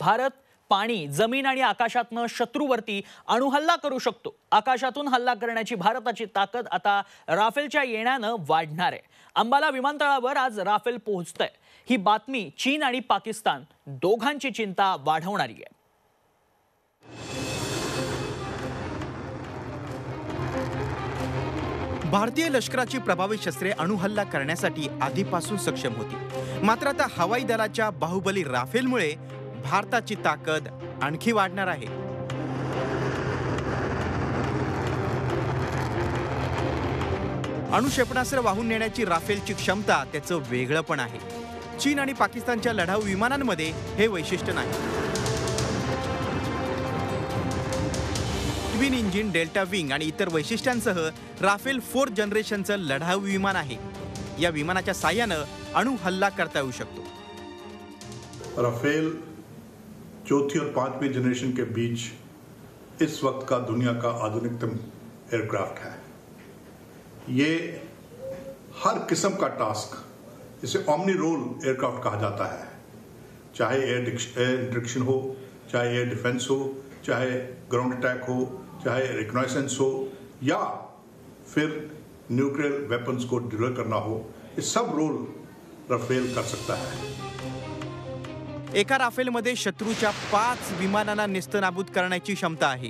भारत पाणी जमीन आणि आकाशातनं शत्रूवरती अणुहल्ला करू शकतो आकाशातून हल्ला करण्याची भारताची ताकद आता राफेलच्या येण्यानं वाढणार आहे अंबाला विमानतळावर आज राफेल आहे ही बातमी चीन आणि पाकिस्तान दोघांची चिंता वाढवणारी आहे भारतीय लष्कराची प्रभावी शस्त्रे अणुहल्ला करण्यासाठी आधीपासून सक्षम होती मात्र आता हवाई दलाच्या बाहुबली राफेलमुळे भारताची ताकद आणखी वाढणार आहे अणुक्षेपणास्त्र वाहून नेण्याची राफेलची क्षमता त्याचं वेगळं पण आहे चीन आणि पाकिस्तानच्या लढाऊ विमानांमध्ये हे वैशिष्ट्य नाही ट्विन इंजिन डेल्टा विंग आणि इतर वैशिष्ट्यांसह राफेल फोर जनरेशनचं लढाऊ विमान आहे या विमानाच्या साह्यानं अणु हल्ला करता येऊ शकतो राफेल चौथी और पांचवी जनरेशन के बीच इस वक्त का दुनिया का आधुनिकतम एयरक्राफ्ट है ये हर किस्म का टास्क इसे ओमनी रोल एयरक्राफ्ट कहा जाता है चाहे एयर एयर इंट्रक्शन हो चाहे एयर डिफेंस हो चाहे ग्राउंड अटैक हो चाहे रिकनाइसेंस हो या फिर न्यूक्लियर वेपन्स को डिलीवर करना हो ये सब रोल रफेल कर सकता है एका राफेलमध्ये शत्रूच्या पाच विमानांना नेस्तनाबूत करण्याची क्षमता आहे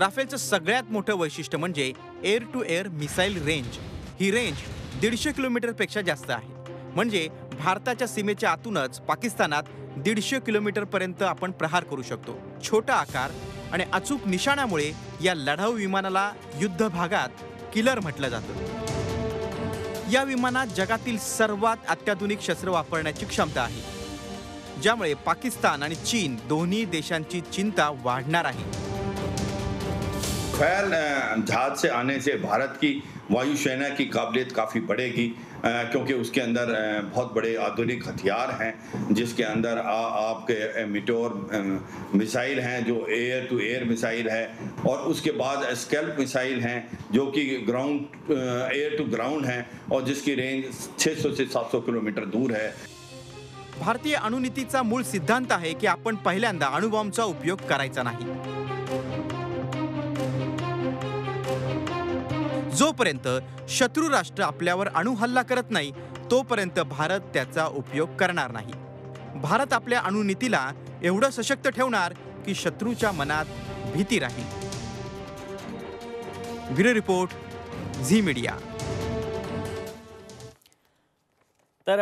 राफेलचं सगळ्यात मोठं वैशिष्ट्य म्हणजे air to air missile range ही रेंज दीडशे किलोमीटरपेक्षा जास्त आहे म्हणजे भारताच्या सीमेच्या आतूनच पाकिस्तानात दीडशे किलोमीटरपर्यंत आपण प्रहार करू शकतो छोटा आकार आणि अचूक निशाणामुळे या लढाऊ विमानाला युद्ध भागात किलर म्हटलं जातं या विमानात जगातील सर्वात अत्याधुनिक शस्त्र वापरण्याची क्षमता आहे ज्यामुळे पाकिस्तान आणि चीन दोन्ही देशांची चिंता वाढणार आहे खैर जहाज से आने से भारत की वायुसेना की काबिलियत काफ़ी बढ़ेगी क्योंकि उसके अंदर बहुत बड़े आधुनिक हथियार हैं जिसके अंदर आ, आपके मिटोर मिसाइल हैं जो एयर टू एयर मिसाइल है और उसके बाद स्कैल्प मिसाइल हैं जो कि ग्राउंड एयर टू ग्राउंड हैं और जिसकी रेंज 600 से 700 किलोमीटर दूर है भारतीय अणुनीतीचा मूळ सिद्धांत आहे की आपण पहिल्यांदा अणुबॉम्बचा उपयोग करायचा नाही जोपर्यंत शत्रू राष्ट्र आपल्यावर अणुहल्ला करत नाही तोपर्यंत भारत त्याचा उपयोग करणार नाही भारत आपल्या अणुनीतीला एवढं सशक्त ठेवणार की शत्रूच्या मनात भीती राहील ब्युरो रिपोर्ट झी मीडिया तर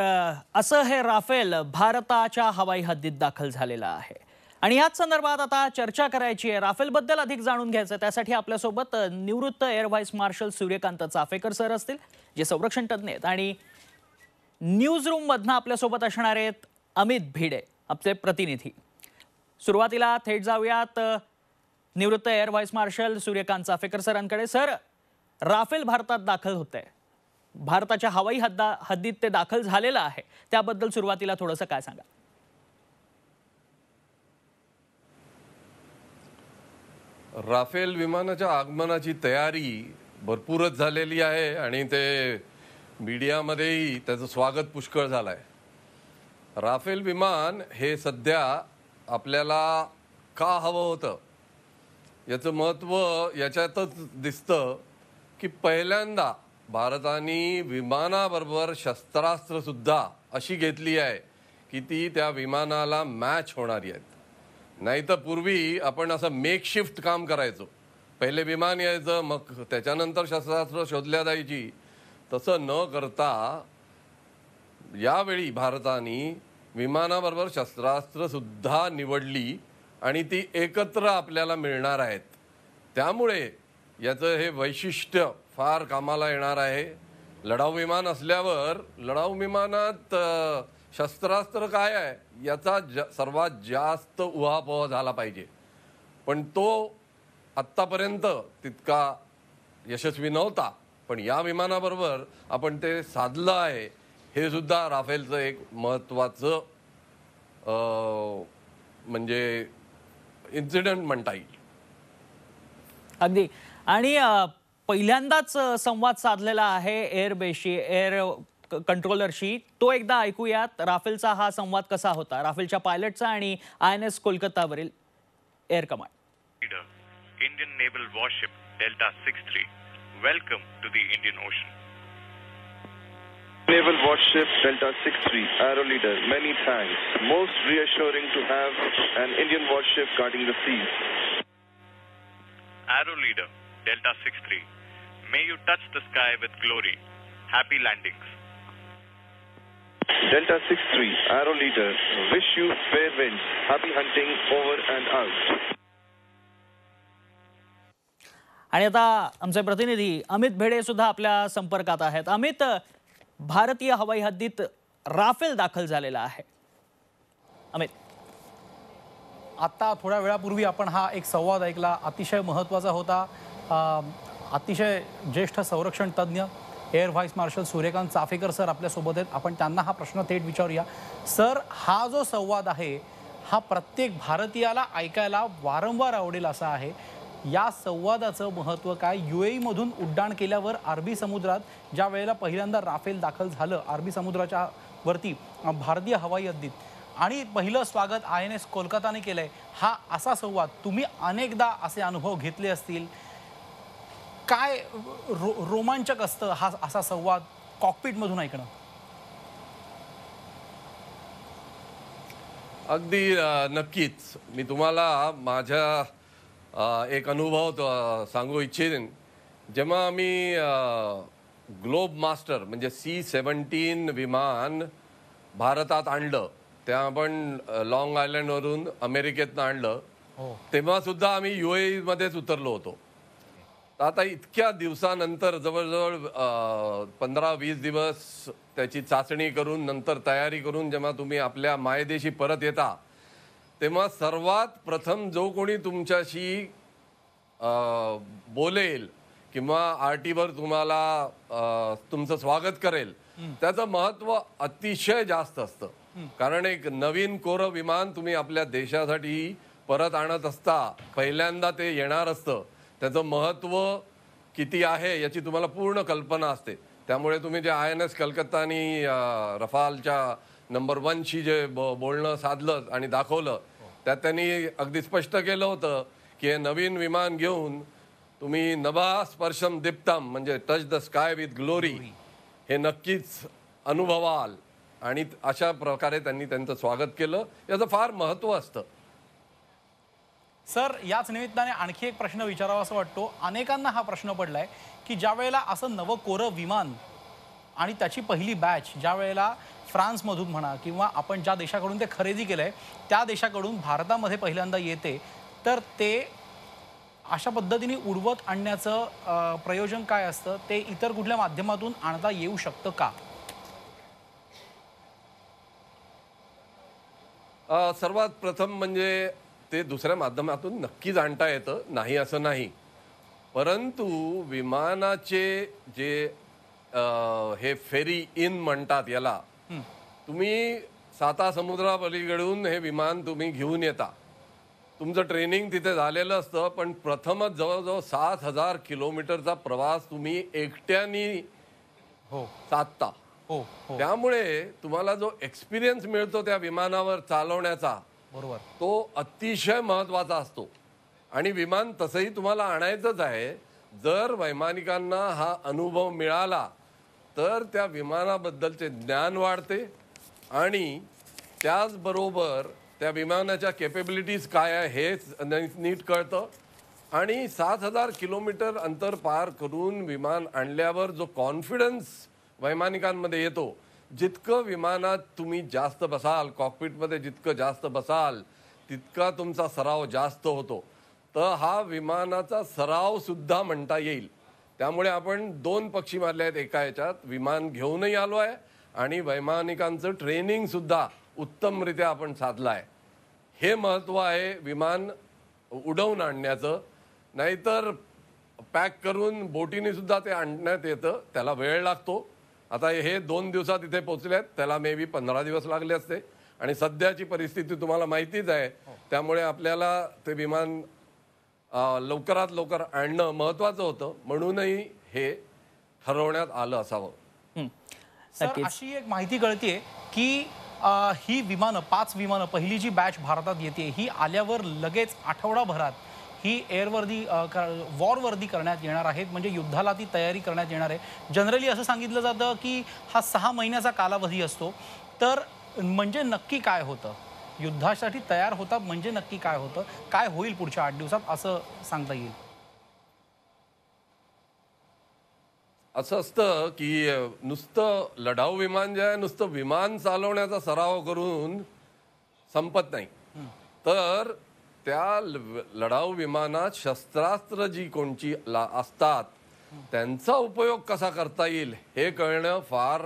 असं हे राफेल भारताच्या हवाई हद्दीत दाखल झालेलं आहे आणि याच संदर्भात आता चर्चा करायची आहे राफेलबद्दल अधिक जाणून घ्यायचं त्यासाठी आपल्यासोबत निवृत्त air vice marshal Suryakant Chafekar sir असतील जे संरक्षण तज्ज्ञ आहेत आणि न्यूज रूममधनं आपल्यासोबत असणार आहेत अमित भिडे आपले प्रतिनिधी सुरुवातीला थेट जाऊयात निवृत्त air vice marshal Suryakant Chafekar सरांकडे सर राफेल भारतात दाखल होत आहे भारताच्या हवाई हद्दा हद्दीत ते दाखल झालेलं आहे त्याबद्दल सुरुवातीला थोडंसं काय सांगा राफेल विमानाच्या आगमनाची तयारी भरपूरच झालेली आहे आणि ते मीडियामध्येही त्याचं स्वागत पुष्कळ झालं आहे राफेल विमान हे सध्या आपल्याला का हवं होतं याचं महत्त्व याच्यातच दिसतं की पहिल्यांदा भारताने विमानाबरोबर शस्त्रास्त्रसुद्धा अशी घेतली आहे की ती त्या विमानाला मॅच होणारी आहेत नाही तर पूर्वी आपण असं मेकशिफ्ट काम करायचो पहिले विमान यायचं मग त्याच्यानंतर शस्त्रास्त्र शोधल्या जायची तसं न करता यावेळी भारताने विमानाबरोबर शस्त्रास्त्रसुद्धा निवडली आणि ती एकत्र आपल्याला मिळणार आहेत त्यामुळे याचं हे वैशिष्ट्य फार कामाला येणार आहे लढाऊ विमान असल्यावर लढाऊ विमानात शस्त्रास्त्र काय आहे याचा ज सर्वात जास्त उहापोह झाला पाहिजे पण तो आत्तापर्यंत तितका यशस्वी नव्हता पण या विमानाबरोबर आपण ते साधलं आहे हे सुद्धा राफेलचं एक महत्वाचं म्हणजे इन्सिडेंट म्हणता येईल अगदी आणि पहिल्यांदाच संवाद साधलेला आहे एअरबेसशी एअर कंट्रोलरशी तो एकदा ऐकूयात राफेलचा हा संवाद कसा होता राफेलच्या पायलटचा आणि आय एन एस कोलकातावरील air command Indian naval warship delta six three welcome to the Indian ocean Naval Warship Delta 63, Aero Leader, many thanks. Most reassuring to have an Indian warship guarding the seas. Aero Leader, Delta 63, May you touch the sky with glory. Happy landings. Delta 63, Arrow Leader, wish you fair winds. Happy hunting over and out. आणि आता आमचे प्रतिनिधी अमित भेडे सुद्धा आपल्या संपर्कात आहेत अमित भारतीय हवाई हद्दीत राफेल दाखल झालेला आहे अमित आता थोड्या वेळापूर्वी आपण हा एक संवाद ऐकला अतिशय महत्त्वाचा होता अतिशय ज्येष्ठ संरक्षण तज्ज्ञ air vice marshal Suryakant Chafekar sir आपल्यासोबत आहेत आपण त्यांना हा प्रश्न थेट विचारूया सर हा जो संवाद आहे हा प्रत्येक भारतीयाला ऐकायला वारंवार आवडेल असा आहे या संवादाचं महत्त्व काय यू मधून उड्डाण केल्यावर अरबी समुद्रात ज्या वेळेला पहिल्यांदा राफेल दाखल झालं अरबी समुद्राच्या वरती भारतीय हवाई हद्दीत आणि पहिलं स्वागत आय एन एस कोलकाताने केलं आहे हा असा संवाद तुम्ही अनेकदा असे अनुभव घेतले असतील काय रो रोमांचक असतं हा असा संवाद मधून ऐकणं अगदी नक्कीच मी तुम्हाला माझ्या एक अनुभव सांगू इच्छितेन जेव्हा आम्ही ग्लोब मास्टर म्हणजे सी सेवन्टीन विमान भारतात आणलं त्या आपण लाँग आयलंडवरून अमेरिकेतनं आणलं हो. तेव्हा सुद्धा आम्ही एमध्येच e उतरलो होतो आता इतक्या दिवसानंतर जवळजवळ पंधरा वीस दिवस त्याची चाचणी करून नंतर तयारी करून जेव्हा तुम्ही आपल्या मायदेशी परत येता तेव्हा सर्वात प्रथम जो कोणी तुमच्याशी बोलेल किंवा आरटीवर तुम्हाला तुमचं स्वागत करेल त्याचं महत्व अतिशय जास्त असतं कारण एक नवीन कोर विमान तुम्ही आपल्या देशासाठी परत आणत असता पहिल्यांदा ते येणार असतं त्याचं महत्त्व किती आहे याची तुम्हाला पूर्ण कल्पना असते त्यामुळे तुम्ही जे आय एन एस कलकत्ता आणि रफालच्या नंबर वनशी जे बोलणं साधलं आणि दाखवलं त्यात त्यांनी अगदी स्पष्ट केलं होतं की हे नवीन विमान घेऊन तुम्ही नभा स्पर्शम दीप्तम म्हणजे touch the sky with glory हे नक्कीच अनुभवाल आणि अशा प्रकारे त्यांनी त्यांचं स्वागत केलं याचं फार महत्त्व असतं सर याच निमित्ताने आणखी एक प्रश्न विचारावा असं वाटतो अनेकांना हा प्रश्न पडलाय की ज्या वेळेला असं नवं कोरं विमान आणि त्याची पहिली बॅच ज्या वेळेला फ्रान्समधून म्हणा किंवा आपण ज्या देशाकडून ते खरेदी केलं आहे त्या देशाकडून भारतामध्ये पहिल्यांदा येते तर ते अशा पद्धतीने उडवत आणण्याचं प्रयोजन काय असतं ते इतर कुठल्या माध्यमातून आणता येऊ शकतं का सर्वात प्रथम म्हणजे ते दुसऱ्या माध्यमातून नक्की जाणता येतं नाही असं नाही परंतु विमानाचे जे हे फेरी इन म्हणतात याला तुम्ही साता समुद्रापलीकडून हे विमान तुम्ही घेऊन येता तुमचं ट्रेनिंग तिथे झालेलं असतं पण प्रथमच जवळजवळ सात हजार किलोमीटरचा प्रवास तुम्ही एकट्यानी हो साधता हो, हो. त्यामुळे तुम्हाला जो एक्सपिरियन्स मिळतो त्या विमानावर चालवण्याचा बरोबर तो अतिशय महत्त्वाचा असतो आणि विमान तसंही तुम्हाला आणायचंच आहे जर वैमानिकांना हा अनुभव मिळाला तर त्या विमानाबद्दलचे ज्ञान वाढते आणि त्याचबरोबर त्या विमानाच्या केपेबिलिटीज काय आहे हे नीट कळतं आणि सात हजार किलोमीटर अंतर पार करून विमान आणल्यावर जो कॉन्फिडन्स वैमानिकांमध्ये येतो जितकं विमानात तुम्ही जास्त बसाल कॉकपिटमध्ये जितकं जास्त बसाल तितका तुमचा सराव जास्त होतो तर हा विमानाचा सरावसुद्धा म्हणता येईल त्यामुळे आपण दोन पक्षी मारले आहेत एका याच्यात विमान घेऊनही आलो आहे आणि वैमानिकांचं ट्रेनिंगसुद्धा उत्तमरित्या आपण साधलं आहे हे महत्त्व आहे विमान उडवून आणण्याचं नाहीतर पॅक करून बोटीनेसुद्धा ते आणण्यात येतं त्याला वेळ लागतो आता हे दोन दिवसात इथे पोहोचले आहेत त्याला मे बी पंधरा दिवस लागले असते आणि सध्याची परिस्थिती तुम्हाला माहितीच आहे त्यामुळे आपल्याला ते विमान लवकरात लवकर आणणं महत्वाचं होतं म्हणूनही हे ठरवण्यात आलं असावं अशी एक माहिती कळतीये की ही विमानं पाच विमानं पहिली जी बॅच भारतात येते ही आल्यावर लगेच आठवडाभरात ही एअरवर्दी वॉरवर्दी करण्यात येणार आहेत म्हणजे युद्धाला ती तयारी करण्यात येणार आहे जनरली असं सांगितलं जातं की हा सहा महिन्याचा कालावधी असतो तर म्हणजे नक्की काय होतं युद्धासाठी तयार होता म्हणजे नक्की काय होतं काय होईल पुढच्या आठ दिवसात असं सांगता येईल असं असतं की नुसतं लढाऊ विमान जे आहे नुसतं विमान चालवण्याचा सराव करून संपत नाही तर त्या लढाऊ विमानात शस्त्रास्त्र जी कोणची ला असतात त्यांचा उपयोग कसा करता येईल हे कळणं फार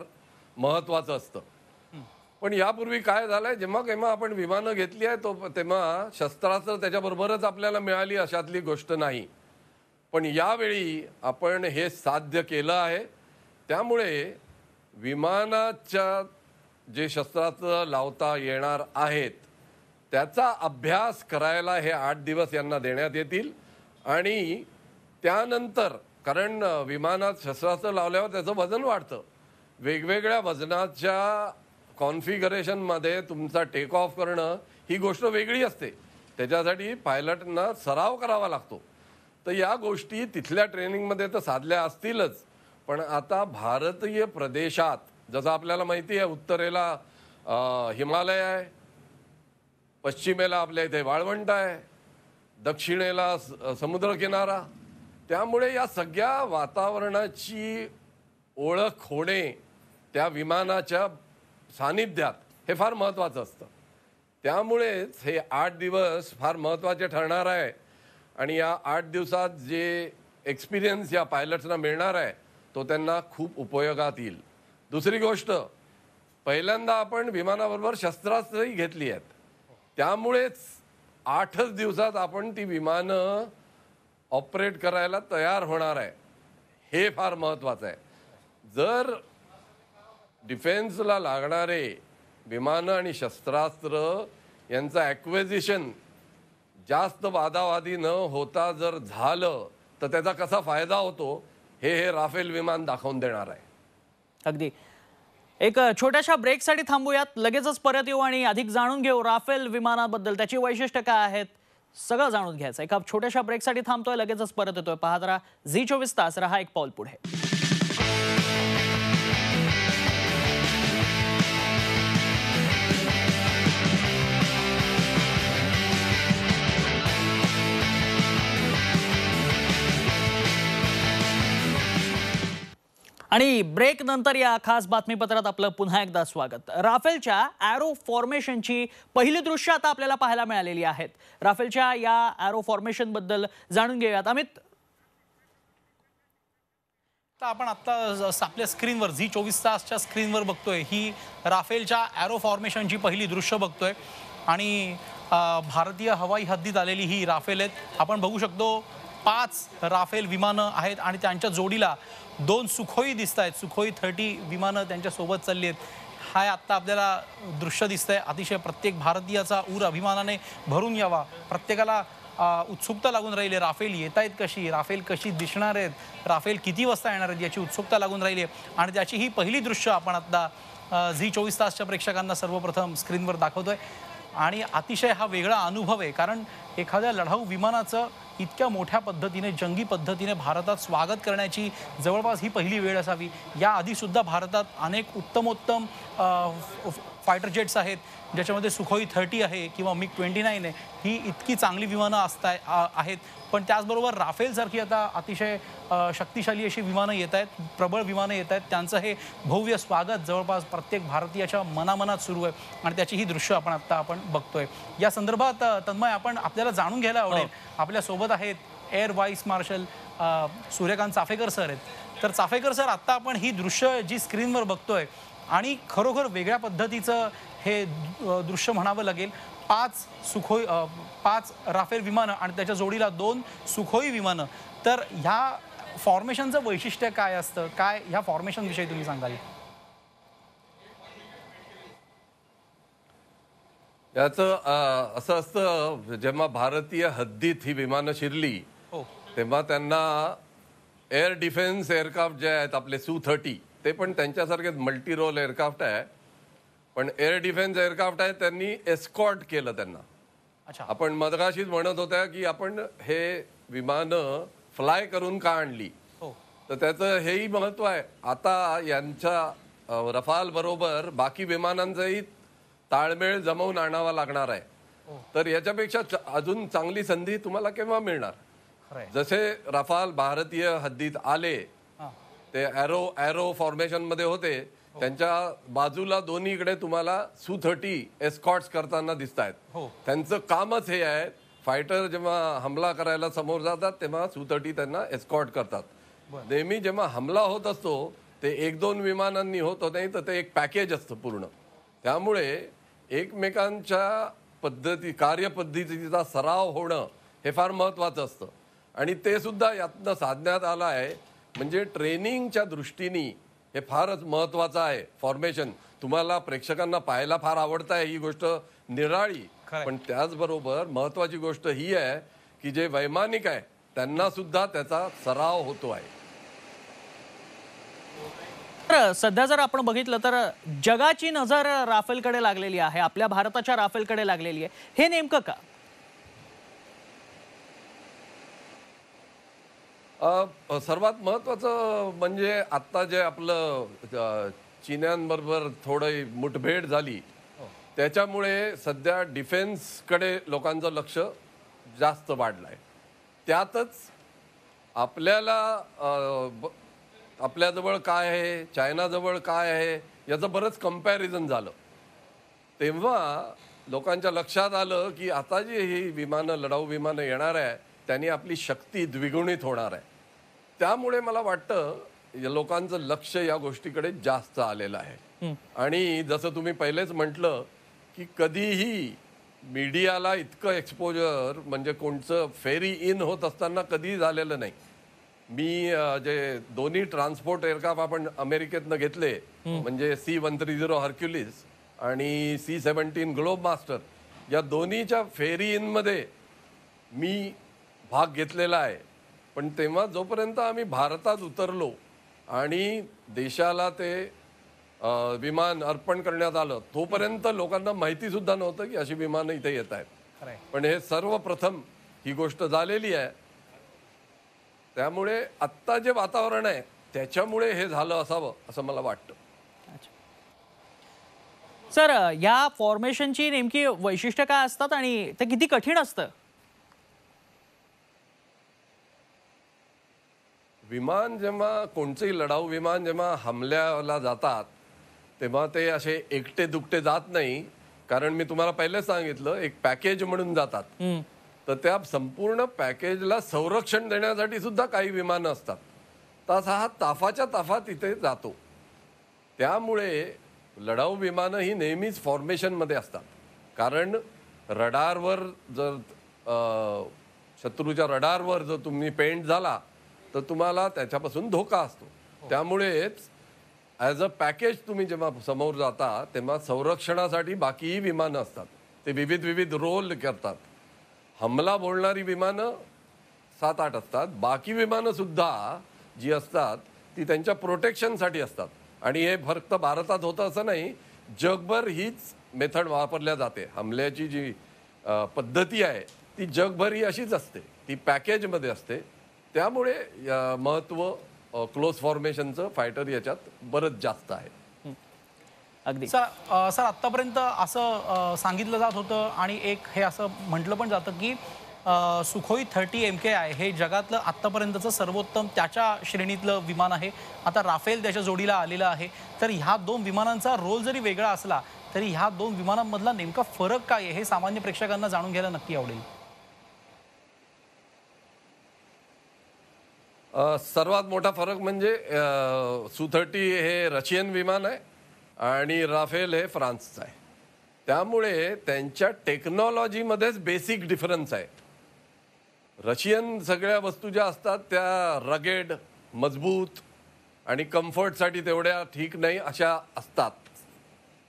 महत्वाचं असतं पण यापूर्वी काय झालंय जेव्हा केव्हा आपण विमानं घेतली आहे तो तेव्हा शस्त्रास्त्र त्याच्याबरोबरच आपल्याला मिळाली अशातली गोष्ट नाही पण यावेळी आपण हे साध्य केलं आहे त्यामुळे विमानाच्या जे शस्त्रास्त्र लावता येणार आहेत त्याचा अभ्यास करायला हे आठ दिवस यांना देण्यात येतील आणि त्यानंतर कारण विमानात शस्त्रास्त्र लावल्यावर त्याचं वजन वाढतं वेगवेगळ्या वजनाच्या कॉन्फिगरेशनमध्ये तुमचा टेक ऑफ करणं ही गोष्ट वेगळी असते त्याच्यासाठी पायलटना सराव करावा लागतो तर या गोष्टी तिथल्या ट्रेनिंगमध्ये तर साधल्या असतीलच पण आता भारतीय प्रदेशात जसं आपल्याला माहिती आहे उत्तरेला हिमालय आहे पश्चिमेला आपल्या इथे वाळवंट आहे दक्षिणेला समुद्रकिनारा त्यामुळे या सगळ्या वातावरणाची ओळख होणे त्या विमानाच्या सानिध्यात हे फार महत्त्वाचं असतं त्यामुळेच हे आठ दिवस फार महत्त्वाचे ठरणार आहे आणि या आठ दिवसात जे एक्सपिरियन्स या पायलट्सना मिळणार आहे तो त्यांना खूप उपयोगात येईल दुसरी गोष्ट पहिल्यांदा आपण विमानाबरोबर शस्त्रास्त्रही घेतली आहेत त्यामुळेच आठच दिवसात आपण ती विमानं ऑपरेट करायला तयार होणार आहे हे फार महत्वाचं आहे जर डिफेन्सला लागणारे विमानं आणि शस्त्रास्त्र यांचं ॲक्वेजिशन जास्त वादावादी न होता जर झालं तर त्याचा कसा फायदा होतो हे हे राफेल विमान दाखवून देणार आहे अगदी एक छोट्याशा ब्रेकसाठी थांबूयात लगेचच परत येऊ आणि अधिक जाणून घेऊ राफेल विमानाबद्दल त्याची वैशिष्ट्य काय आहेत सगळं जाणून घ्यायचं एका छोट्याशा ब्रेकसाठी थांबतोय लगेचच परत येतोय पाहत राहा झी चोवीस तास रहा एक पाऊल पुढे आणि ब्रेक नंतर या खास बातमीपत्रात आपलं पुन्हा एकदा स्वागत राफेलच्या अॅरो फॉर्मेशनची पहिली दृश्य आता आपल्याला पाहायला मिळालेली आहेत राफेलच्या या फॉर्मेशन फॉर्मेशनबद्दल जाणून घेऊयात अमित आपण आत्ता आपल्या स्क्रीनवर झी चोवीस तासच्या स्क्रीनवर बघतोय ही राफेलच्या अॅरो फॉर्मेशनची पहिली दृश्य बघतोय आणि भारतीय हवाई हद्दीत आलेली ही राफेल आहेत आपण बघू शकतो पाच राफेल विमानं आहेत आणि त्यांच्या जोडीला दोन सुखोई दिसत आहेत सुखोई थर्टी विमानं त्यांच्यासोबत चालली आहेत हा आत्ता आपल्याला दृश्य दिसतंय अतिशय प्रत्येक भारतीयाचा ऊर अभिमानाने भरून यावा प्रत्येकाला उत्सुकता लागून राहिली राफेल येत आहेत कशी राफेल कशी दिसणार आहेत राफेल किती वाजता येणार आहेत याची उत्सुकता लागून राहिली आहे आणि त्याची ही पहिली दृश्य आपण आत्ता झी चोवीस तासच्या प्रेक्षकांना सर्वप्रथम स्क्रीनवर दाखवतोय आणि अतिशय हा वेगळा अनुभव आहे कारण एखाद्या लढाऊ विमानाचं इतक्या मोठ्या पद्धतीने जंगी पद्धतीने भारतात स्वागत करण्याची जवळपास ही पहिली वेळ असावी याआधीसुद्धा भारतात अनेक उत्तमोत्तम फायटर जेट्स आहेत ज्याच्यामध्ये सुखोई थर्टी आहे किंवा मिग ट्वेंटी नाईन आहे ही इतकी चांगली विमानं असताय आहेत पण त्याचबरोबर राफेलसारखी आता अतिशय शक्तिशाली अशी विमानं येत आहेत प्रबळ विमानं येत आहेत त्यांचं हे भव्य स्वागत जवळपास प्रत्येक भारतीयाच्या मनामनात सुरू आहे आणि त्याची ही दृश्य आपण आत्ता आपण बघतोय या संदर्भात तन्मय आपण आपल्याला जाणून घ्यायला हो. आवडेल आपल्यासोबत आहेत air vice marshal Suryakant Chafekar sir आहेत तर चाफेकर सर आत्ता आपण ही दृश्य जी स्क्रीनवर बघतोय आणि खरोखर वेगळ्या पद्धतीचं हे दृश्य म्हणावं लागेल पाच सुखोई पाच राफेल विमानं आणि त्याच्या जोडीला दोन सुखोई विमानं तर ह्या फॉर्मेशनचं वैशिष्ट्य काय असतं काय ह्या फॉर्मेशनविषयी तुम्ही सांगाल याचं असं असतं जेव्हा भारतीय हद्दीत ही विमानं शिरली हो. तेव्हा त्यांना एअर डिफेन्स एअरक्राफ्ट जे आहेत आपले सू थर्टी ते पण त्यांच्यासारखे मल्टी रोल एअरक्राफ्ट आहे पण एअर डिफेन्स एअरक्राफ्ट आहे त्यांनी एस्कॉर्ट केलं त्यांना आपण मदगाशीच म्हणत होत्या की आपण हे विमान फ्लाय करून का आणली हो. तर त्याचं हेही महत्व आहे आता यांच्या रफाल बरोबर बाकी विमानांचाही ताळमेळ जमवून आणावा लागणार आहे हो. तर याच्यापेक्षा अजून चांगली संधी तुम्हाला केव्हा मिळणार जसे रफाल भारतीय हद्दीत आले ते एरो एरो फॉर्मेशन मध्ये होते त्यांच्या बाजूला दोन्हीकडे तुम्हाला सु थर्टी एस्कॉट्स करताना दिसत आहेत हो. त्यांचं कामच हे आहे फायटर जेव्हा हमला करायला समोर जातात तेव्हा सु थर्टी त्यांना एस्कॉट करतात नेहमी जेव्हा हमला होत असतो ते एक दोन विमानांनी होत नाही तर ते एक पॅकेज असतं पूर्ण त्यामुळे एकमेकांच्या पद्धती कार्यपद्धतीचा सराव होणं हे फार महत्त्वाचं असतं आणि ते सुद्धा यातनं साधण्यात आलं आहे म्हणजे ट्रेनिंगच्या दृष्टीने हे फारच महत्वाचं आहे फॉर्मेशन तुम्हाला प्रेक्षकांना पाहायला फार आवडत आहे ही गोष्ट निराळी पण त्याचबरोबर महत्त्वाची गोष्ट ही आहे की जे वैमानिक आहे त्यांना सुद्धा त्याचा सराव होतो आहे तर सध्या जर आपण बघितलं तर जगाची नजर राफेलकडे लागलेली आहे आपल्या भारताच्या राफेलकडे लागलेली आहे हे नेमकं का सर्वात महत्त्वाचं म्हणजे आत्ता जे आपलं चिन्यांबरोबर थोडी मुठभेड झाली हो. त्याच्यामुळे सध्या डिफेन्सकडे लोकांचं लक्ष जास्त वाढलं आहे त्यातच आपल्याला आपल्याजवळ काय आहे चायनाजवळ काय आहे याचं बरंच कम्पॅरिझन झालं तेव्हा लोकांच्या लक्षात आलं की आता जी ही विमानं लढाऊ विमानं येणार आहे त्यांनी आपली शक्ती द्विगुणित होणार आहे त्यामुळे मला वाटतं लोकांचं लक्ष या गोष्टीकडे जास्त आलेलं आहे आणि जसं तुम्ही पहिलेच म्हटलं की कधीही मीडियाला इतकं एक्सपोजर म्हणजे कोणचं फेरी इन होत असताना कधीही झालेलं नाही मी जे दोन्ही ट्रान्सपोर्ट एअरक्राफ्ट आपण अमेरिकेतनं घेतले म्हणजे C one three zero Hercules आणि सी सेवन्टीन ग्लोब मास्टर या दोन्हीच्या फेरी इनमध्ये मी भाग घेतलेला आहे पण तेव्हा जोपर्यंत आम्ही भारतात उतरलो आणि देशाला ते विमान अर्पण करण्यात आलं तोपर्यंत लोकांना माहिती सुद्धा नव्हतं की अशी विमानं इथे येत आहेत पण हे सर्वप्रथम ही गोष्ट झालेली आहे त्यामुळे आत्ता जे वातावरण आहे त्याच्यामुळे हे झालं असावं असं मला वाटतं सर या फॉर्मेशनची नेमकी वैशिष्ट्य काय असतात आणि ते किती कठीण असतं विमान जेव्हा कोणचंही लढाऊ विमान जेव्हा हमल्याला जातात तेव्हा ते असे एकटे दुकटे जात नाही कारण मी तुम्हाला पहिले सांगितलं एक पॅकेज म्हणून जातात तर त्या संपूर्ण पॅकेजला संरक्षण देण्यासाठी सुद्धा काही विमानं असतात तसा हा ताफाच्या ताफा तिथे जातो त्यामुळे लढाऊ विमानं ही नेहमीच फॉर्मेशनमध्ये असतात कारण रडारवर जर शत्रूच्या रडारवर जर तुम्ही पेंट झाला तर तुम्हाला त्याच्यापासून धोका असतो हो. त्यामुळेच ॲज अ पॅकेज तुम्ही जेव्हा समोर जाता तेव्हा संरक्षणासाठी बाकीही विमानं असतात ते विविध विविध रोल करतात हमला बोलणारी विमानं सात आठ असतात बाकी विमानंसुद्धा जी असतात ती त्यांच्या प्रोटेक्शनसाठी असतात आणि हे फक्त भारतात होतं असं नाही जगभर हीच मेथड वापरल्या जाते हमल्याची जी पद्धती आहे ती जगभर ही अशीच असते ती पॅकेजमध्ये असते त्यामुळे महत्व क्लोज फॉर्मेशनचं फायटर याच्यात बरंच जास्त आहे अगदी सर सर आत्तापर्यंत असं सांगितलं जात होतं आणि एक हे असं म्हटलं पण जातं की Sukhoi thirty M K I हे जगातलं आत्तापर्यंतचं सर्वोत्तम त्याच्या श्रेणीतलं विमान आहे आता राफेल त्याच्या जोडीला आलेलं आहे तर ह्या दोन विमानांचा रोल जरी वेगळा असला तरी ह्या दोन विमानांमधला नेमका फरक काय आहे हे सामान्य प्रेक्षकांना जाणून घ्यायला नक्की आवडेल सर्वात मोठा फरक म्हणजे सु थर्टी हे रशियन विमान आहे आणि राफेल हे फ्रान्सचं आहे त्यामुळे त्यांच्या टेक्नॉलॉजीमध्येच बेसिक डिफरन्स आहे रशियन सगळ्या वस्तू ज्या असतात त्या रगेड मजबूत आणि कम्फर्टसाठी तेवढ्या ठीक नाही अशा असतात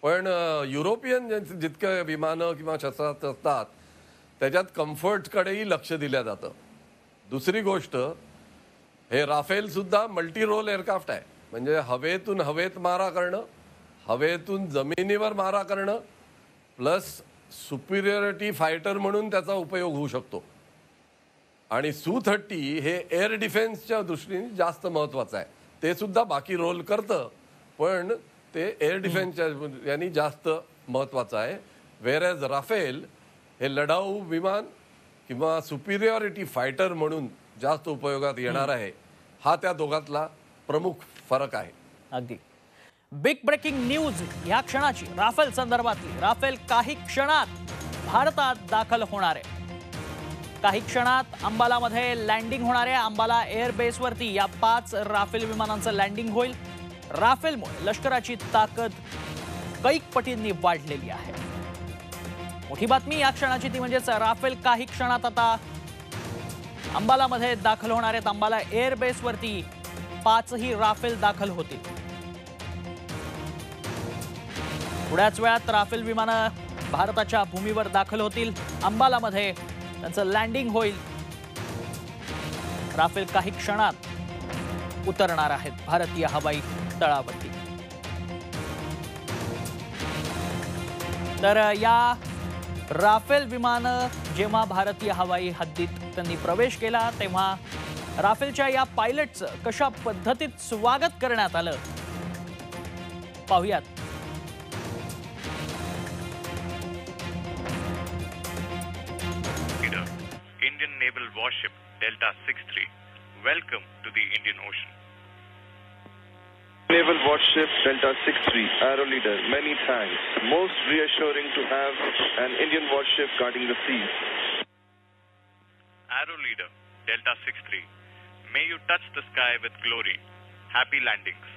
पण युरोपियन जितकं विमानं किंवा शस्त्रास्त्र असतात त्याच्यात कम्फर्टकडेही लक्ष दिलं जातं दुसरी गोष्ट हे राफेल सुद्धा मल्टी रोल एअरक्राफ्ट आहे म्हणजे हवेतून हवेत मारा करणं हवेतून जमिनीवर मारा करणं प्लस सुपिरियरिटी फायटर म्हणून त्याचा उपयोग होऊ शकतो आणि सु थर्टी हे एअर डिफेन्सच्या दृष्टीने जास्त महत्त्वाचं आहे ते सुद्धा बाकी रोल करतं पण ते एअर डिफेन्सच्या यांनी जास्त महत्त्वाचं आहे वेर एज राफेल हे लढाऊ विमान किंवा सुपिरियॉरिटी फायटर म्हणून जास्त उपयोगात येणार आहे हा त्या दोघांतला प्रमुख फरक आहे अगदी बिग ब्रेकिंग न्यूज या क्षणाची राफेल संदर्भातली राफेल काही क्षणात भारतात दाखल होणार आहे काही क्षणात अंबालामध्ये लँडिंग होणार आहे अंबाला एअरबेसवरती या पाच राफेल विमानांचं लँडिंग होईल राफेलमुळे लष्कराची ताकद कैक पटींनी वाढलेली आहे मोठी बातमी या क्षणाची ती म्हणजेच राफेल काही क्षणात आता अंबालामध्ये दाखल होणार अंबाला एअरबेसवरती पाचही राफेल दाखल होतील थोड्याच वेळात राफेल विमानं भारताच्या भूमीवर दाखल होतील अंबालामध्ये त्यांचं लँडिंग होईल राफेल काही क्षणात उतरणार आहेत भारतीय हवाई तळावरती तर या राफेल विमान जेव्हा भारतीय हवाई हद्दीत त्यांनी प्रवेश केला तेव्हा राफेलच्या या पायलटचं कशा पद्धतीत स्वागत करण्यात आलं पाहुयात naval naval delta six 63. Welcome to the Indian ocean Naval Warship Delta 63, Arrow Leader, many thanks. Most reassuring to have an Indian warship guarding the seas. Arrow Leader, Delta 63, may you touch the sky with glory. Happy landings.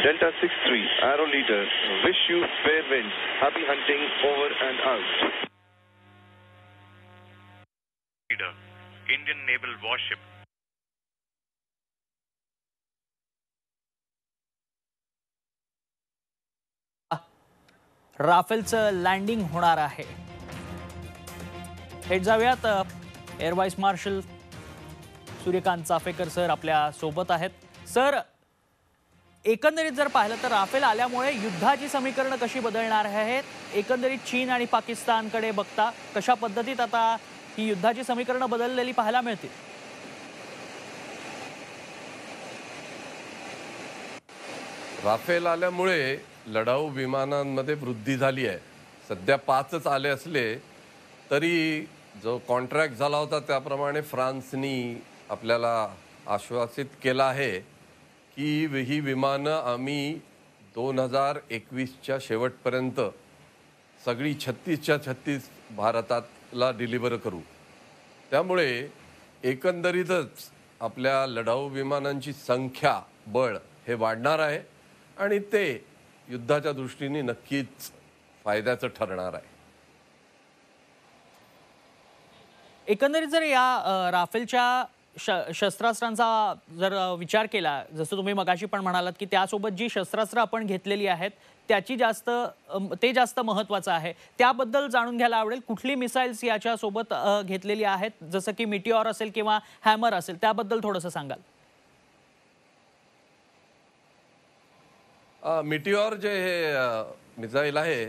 Delta 63, Arrow Leader, wish you fair winds. Happy hunting over and out. Leader, Indian Naval Warship राफेलचं landing होणार आहे थेट जाऊयात air marshal Suryakant Chafekar sir आपल्या सोबत आहेत sir एकंदरीत जर पाहिलं तर राफेल आल्यामुळे युद्धाची समीकरणं कशी बदलणार आहेत एकंदरीत चीन आणि पाकिस्तानकडे बघता कशा पद्धतीत आता ही युद्धाची समीकरणं बदललेली पाहायला मिळतील राफेल आल्यामुळे लढाऊ विमानांमध्ये वृद्धी झाली आहे सध्या पाचच आले असले तरी जो कॉन्ट्रॅक्ट झाला होता त्याप्रमाणे फ्रान्सनी आपल्याला आश्वासित केलं आहे की ही विमानं आम्ही दोन हजार एकवीसच्या शेवटपर्यंत सगळी छत्तीसच्या छत्तीस भारतातला डिलिव्हर करू त्यामुळे एकंदरीतच आपल्या लढाऊ विमानांची संख्या बळ हे वाढणार आहे आणि ते युद्धाच्या दृष्टीने नक्कीच फायद्याचं ठरणार आहे एकंदरीत जर या राफेलच्या श शस्त्रास्त्रांचा जर विचार केला जसं तुम्ही मगाशी पण म्हणालात की त्यासोबत जी शस्त्रास्त्र आपण घेतलेली आहेत त्याची जास्त ते जास्त महत्त्वाचं आहे त्याबद्दल जाणून घ्यायला आवडेल कुठली मिसाईल्स याच्यासोबत घेतलेली आहेत जसं की मिटीऑर असेल किंवा हॅमर असेल त्याबद्दल थोडंसं सांगाल मिटिओर जे हे मिझाईल आहे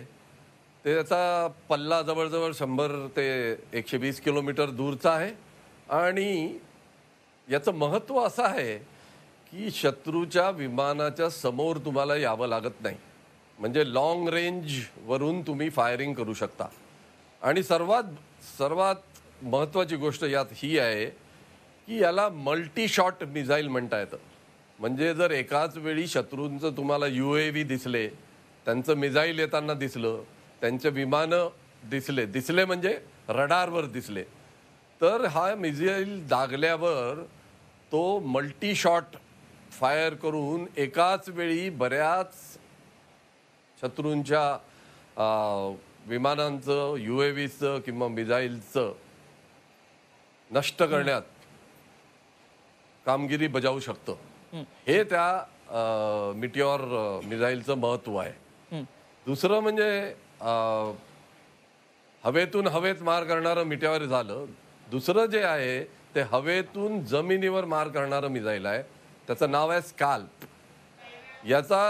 ते त्याचा पल्ला जवळजवळ शंभर ते एकशे वीस किलोमीटर दूरचा आहे आणि याचं महत्त्व असं आहे की शत्रूच्या विमानाच्या समोर तुम्हाला यावं लागत नाही म्हणजे लाँग रेंजवरून तुम्ही फायरिंग करू शकता आणि सर्वात सर्वात महत्त्वाची गोष्ट यात ही आहे की याला मल्टी शॉट मिझाईल म्हणता येतं म्हणजे जर एकाच वेळी शत्रूंचं तुम्हाला यू ए व्ही दिसले त्यांचं मिझाईल येताना दिसलं त्यांचे विमानं दिसले दिसले म्हणजे रडारवर दिसले तर हा मिझाईल दागल्यावर तो मल्टी शॉट फायर करून एकाच वेळी बऱ्याच शत्रूंच्या विमानांचं यू ए व्हीचं किंवा मिझाईलचं नष्ट करण्यात कामगिरी बजावू शकतं हे त्या मिटिओर मिझाईलचं महत्व आहे दुसरं म्हणजे हवेतून हवेत मार करणारं मिटिओर झालं दुसरं जे आहे ते हवेतून जमिनीवर मार करणारं मिझाईल आहे त्याचं नाव आहे स्काल्प याचा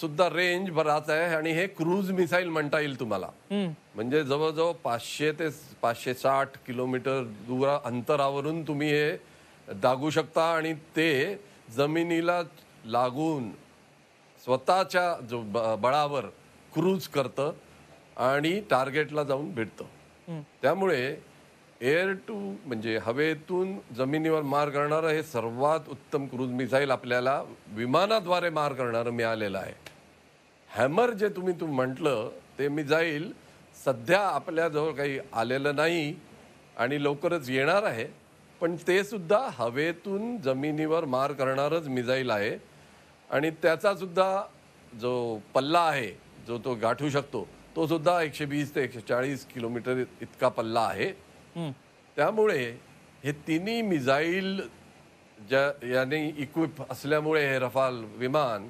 सुद्धा रेंज बराच आहे आणि हे क्रूज मिसाईल म्हणता येईल तुम्हाला म्हणजे जवळजवळ पाचशे ते पाचशे साठ किलोमीटर दूर अंतरावरून तुम्ही हे दागू शकता आणि ते जमिनीला लागून स्वतःच्या जो बळावर क्रूज करतं आणि टार्गेटला जाऊन भेटतं त्यामुळे एअर टू म्हणजे हवेतून जमिनीवर मार करणारं हे सर्वात उत्तम क्रूज मिसाईल आपल्याला विमानाद्वारे मार करणारं मिळालेलं आहे हॅमर जे तुम्ही तुम्ही म्हटलं ते मिझाईल सध्या आपल्याजवळ काही आलेलं नाही आणि लवकरच येणार आहे पण ते सुद्धा हवेतून जमिनीवर मार करणारच मिझाईल आहे आणि त्याचासुद्धा जो पल्ला आहे जो तो गाठू शकतो तो सुद्धा एकशे वीस ते एकशे चाळीस किलोमीटर इतका पल्ला आहे त्यामुळे हे तिन्ही मिझाईल ज्या याने इक्विप असल्यामुळे हे रफाल विमान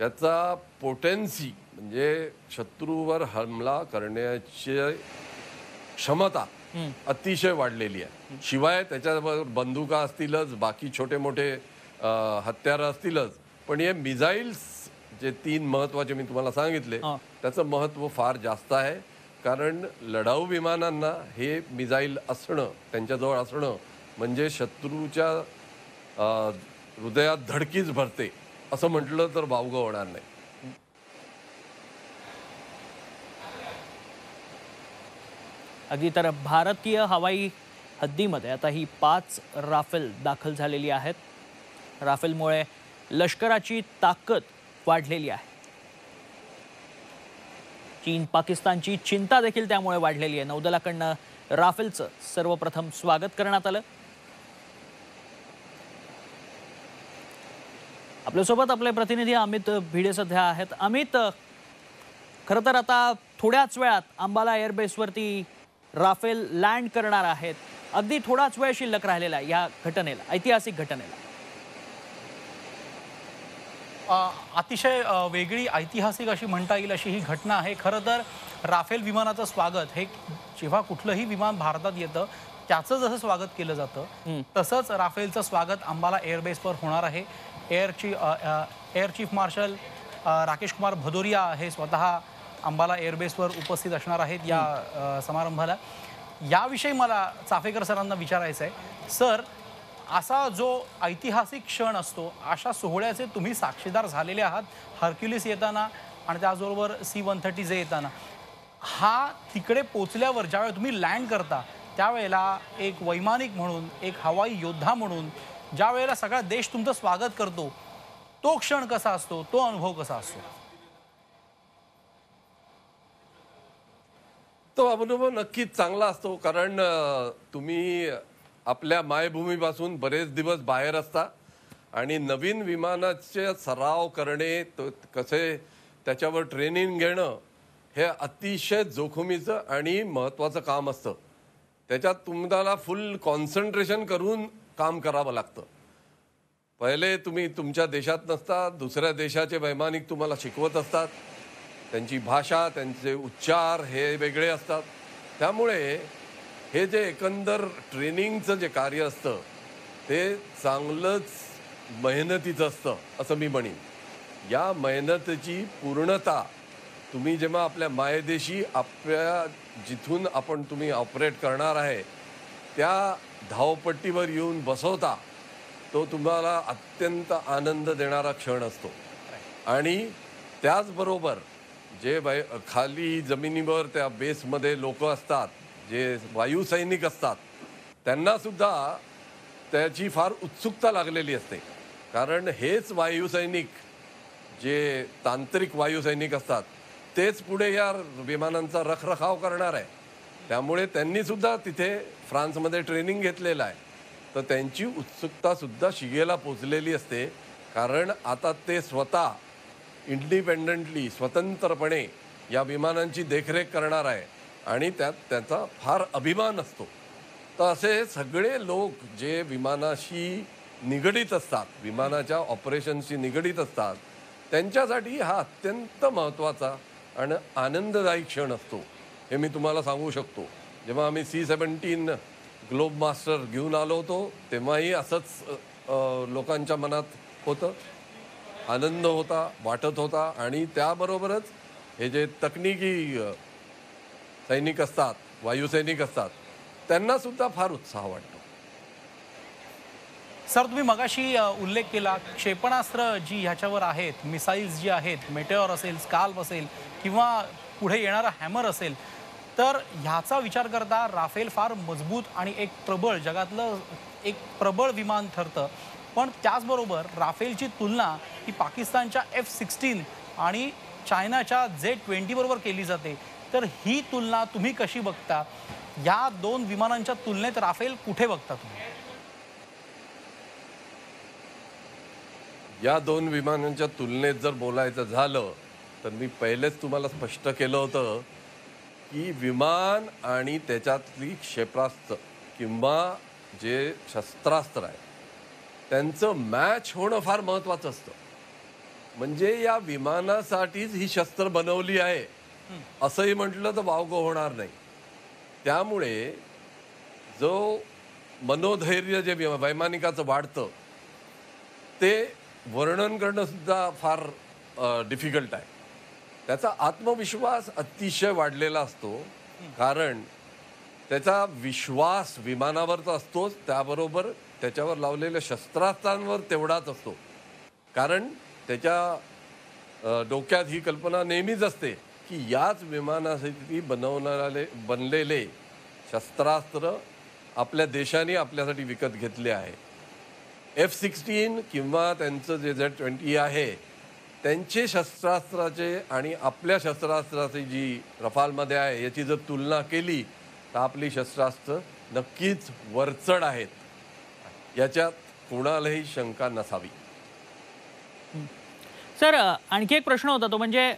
याचा पोटेन्सी म्हणजे शत्रूवर हमला करण्याची क्षमता अतिशय वाढलेली आहे शिवाय त्याच्याबरोबर बंदुका असतीलच बाकी छोटे मोठे हत्यार असतीलच पण हे मिझाईल्स जे तीन महत्वाचे मी तुम्हाला सांगितले त्याचं महत्व फार जास्त आहे कारण लढाऊ विमानांना हे मिझाईल असणं त्यांच्याजवळ असणं म्हणजे शत्रूच्या हृदयात धडकीच भरते असं म्हटलं तर वावगं होणार नाही अगदी तर भारतीय हवाई हद्दीमध्ये आता ही पाच राफेल दाखल झालेली आहेत राफेलमुळे लष्कराची ताकद वाढलेली आहे चीन पाकिस्तानची चिंता देखील त्यामुळे वाढलेली आहे नौदलाकडनं राफेलचं सर्वप्रथम स्वागत करण्यात आलं आपल्यासोबत आपले प्रतिनिधी अमित भिडे सध्या आहेत अमित खरं तर आता थोड्याच वेळात अंबाला एअरबेसवरती राफेल लँड करणार आहेत अगदी थोडाच वेळ शिल्लक राहिलेला या घटनेला ऐतिहासिक घटनेला अतिशय वेगळी ऐतिहासिक अशी म्हणता येईल अशी ही घटना आहे खरं तर राफेल विमानाचं स्वागत हे जेव्हा कुठलंही विमान भारतात येतं त्याचं जसं स्वागत केलं जातं तसंच राफेलचं स्वागत अंबाला एअरबेसवर होणार आहे एअरची air chief marshal Rakesh Kumar Bhadauria हे स्वतः अंबाला एअरबेसवर उपस्थित असणार आहेत या समारंभाला याविषयी मला चाफेकर सरांना विचारायचं आहे सर असा जो ऐतिहासिक क्षण असतो अशा सोहळ्याचे तुम्ही साक्षीदार झालेले आहात हर्क्युलिस येताना आणि त्याचबरोबर सी वन थर्टी जे येताना हा तिकडे पोचल्यावर ज्यावेळेला तुम्ही लँड करता त्यावेळेला एक वैमानिक म्हणून एक हवाई योद्धा म्हणून ज्या वेळेला सगळा देश तुमचं स्वागत करतो तो क्षण कसा असतो तो अनुभव कसा असतो तो अनुभव नक्कीच चांगला असतो कारण तुम्ही आपल्या मायभूमीपासून बरेच दिवस बाहेर असता आणि नवीन विमानाचे सराव करणे तो कसे त्याच्यावर ट्रेनिंग घेणं हे अतिशय जोखमीचं आणि महत्त्वाचं काम असतं त्याच्यात तुम्हाला फुल कॉन्सन्ट्रेशन करून काम करावं लागतं पहिले तुम्ही तुमच्या देशात नसता दुसऱ्या देशाचे वैमानिक तुम्हाला शिकवत असतात त्यांची भाषा त्यांचे उच्चार हे वेगळे असतात त्यामुळे हे जे एकंदर ट्रेनिंगचं जे कार्य असतं ते चांगलंच मेहनतीचं असतं असं मी म्हणेन या मेहनतीची पूर्णता तुम्ही जेव्हा आपल्या मायदेशी आपल्या जिथून आपण तुम्ही ऑपरेट करणार आहे त्या धावपट्टीवर येऊन बसवता तो तुम्हाला अत्यंत आनंद देणारा क्षण असतो आणि त्याचबरोबर जे बाय खाली जमिनीवर त्या बेसमध्ये लोक असतात जे वायुसैनिक असतात त्यांनासुद्धा त्याची फार उत्सुकता लागलेली असते कारण हेच वायुसैनिक जे तांत्रिक वायुसैनिक असतात तेच पुढे या विमानांचा रखरखाव करणार आहे त्यामुळे त्यांनीसुद्धा तिथे फ्रान्समध्ये ट्रेनिंग घेतलेलं आहे तर त्यांची उत्सुकतासुद्धा शिगेला पोचलेली असते कारण आता ते स्वतः इंडिपेंडंटली स्वतंत्रपणे या विमानांची देखरेख करणार आहे आणि त्यात त्याचा फार अभिमान असतो तर असे सगळे लोक जे विमानाशी निगडीत असतात विमानाच्या ऑपरेशनशी निगडीत असतात त्यांच्यासाठी हा अत्यंत महत्त्वाचा आणि आनंददायी क्षण असतो हे मी तुम्हाला सांगू शकतो जेव्हा आम्ही सी सेवन्टीन ग्लोब मास्टर घेऊन आलो होतो तेव्हाही असंच लोकांच्या मनात होतं आनंद होता वाटत होता आणि त्याबरोबरच हे जे तकनिकी सैनिक असतात वायुसैनिक असतात त्यांना सुद्धा फार उत्साह वाटतो सर तुम्ही मगाशी उल्लेख केला क्षेपणास्त्र जी ह्याच्यावर आहेत मिसाईल्स जी आहेत मेटेअर असेल स्काल्प असेल किंवा पुढे येणारा हॅमर असेल तर ह्याचा विचार करता राफेल फार मजबूत आणि एक प्रबळ जगातलं एक प्रबळ विमान ठरतं पण त्याचबरोबर राफेलची तुलना ही पाकिस्तानच्या एफ सिक्स्टीन आणि चायनाच्या जे बरोबर केली जाते तर ही तुलना तुम्ही कशी बघता या दोन विमानांच्या तुलनेत राफेल कुठे बघता तुम्ही या दोन विमानांच्या तुलनेत जर बोलायचं झालं तर मी पहिलेच तुम्हाला स्पष्ट केलं होतं की विमान आणि त्याच्यातली क्षेप्रास्त्र किंवा जे शस्त्रास्त्र आहे त्यांचं मॅच होणं फार महत्त्वाचं असतं म्हणजे या विमानासाठीच ही शस्त्र बनवली आहे असंही म्हटलं तर वावगं होणार नाही त्यामुळे जो मनोधैर्य जे वैमानिकाचं वाढतं ते वर्णन करणं सुद्धा फार डिफिकल्ट आहे त्याचा आत्मविश्वास अतिशय वाढलेला असतो कारण त्याचा विश्वास विमानावर तर असतोच त्याबरोबर त्याच्यावर लावलेल्या शस्त्रास्त्रांवर तेवढाच असतो कारण त्याच्या डोक्यात ही कल्पना नेहमीच असते की याच विमानासाठी बनवणारे बनलेले शस्त्रास्त्र आपल्या देशाने आपल्यासाठी विकत घेतले आहे एफ सिक्स्टीन किंवा त्यांचं जे झेड ट्वेंटी आहे त्यांचे शस्त्रास्त्राचे आणि आपल्या शस्त्रास्त्राचे जी रफालमध्ये आहे याची जर तुलना केली तर आपली शस्त्रास्त्र नक्कीच वरचढ आहेत याच्यात कोणालाही शंका नसावी सर आणखी एक प्रश्न होता तो म्हणजे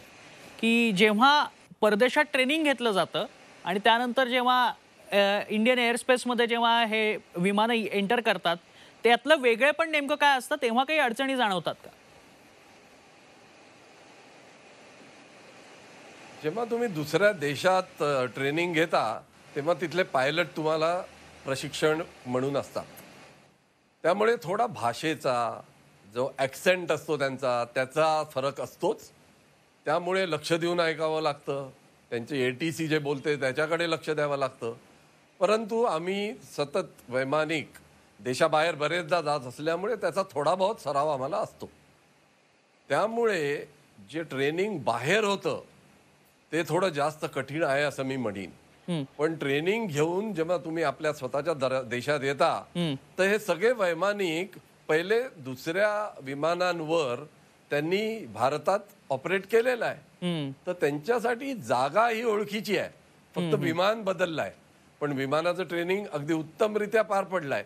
की जेव्हा परदेशात ट्रेनिंग घेतलं जातं आणि त्यानंतर जेव्हा इंडियन एअरस्पेसमध्ये जेव्हा हे विमानं एंटर करतात त्यातलं वेगळे पण नेमकं काय असतं तेव्हा काही अडचणी जाणवतात का जेव्हा तुम्ही दुसऱ्या देशात ट्रेनिंग घेता तेव्हा तिथले पायलट तुम्हाला प्रशिक्षण म्हणून असतात त्यामुळे थोडा भाषेचा जो ॲक्सेंट असतो त्यांचा त्याचा फरक असतोच त्यामुळे लक्ष देऊन ऐकावं लागतं त्यांचे ए टी सी जे बोलते त्याच्याकडे लक्ष द्यावं लागतं परंतु आम्ही सतत वैमानिक देशाबाहेर बरेचदा जात असल्यामुळे त्याचा थोडा बहुत सराव आम्हाला असतो त्यामुळे जे ट्रेनिंग बाहेर होतं ते थोडं जास्त कठीण आहे असं मी म्हणेन पण ट्रेनिंग घेऊन जेव्हा तुम्ही आपल्या स्वतःच्या देशात येता तर हे सगळे वैमानिक पहिले दुसऱ्या विमानांवर त्यांनी भारतात ऑपरेट केलेलं आहे तर त्यांच्यासाठी जागा ही ओळखीची आहे फक्त विमान बदललाय पण विमानाचं ट्रेनिंग अगदी उत्तमरित्या पार पडलंय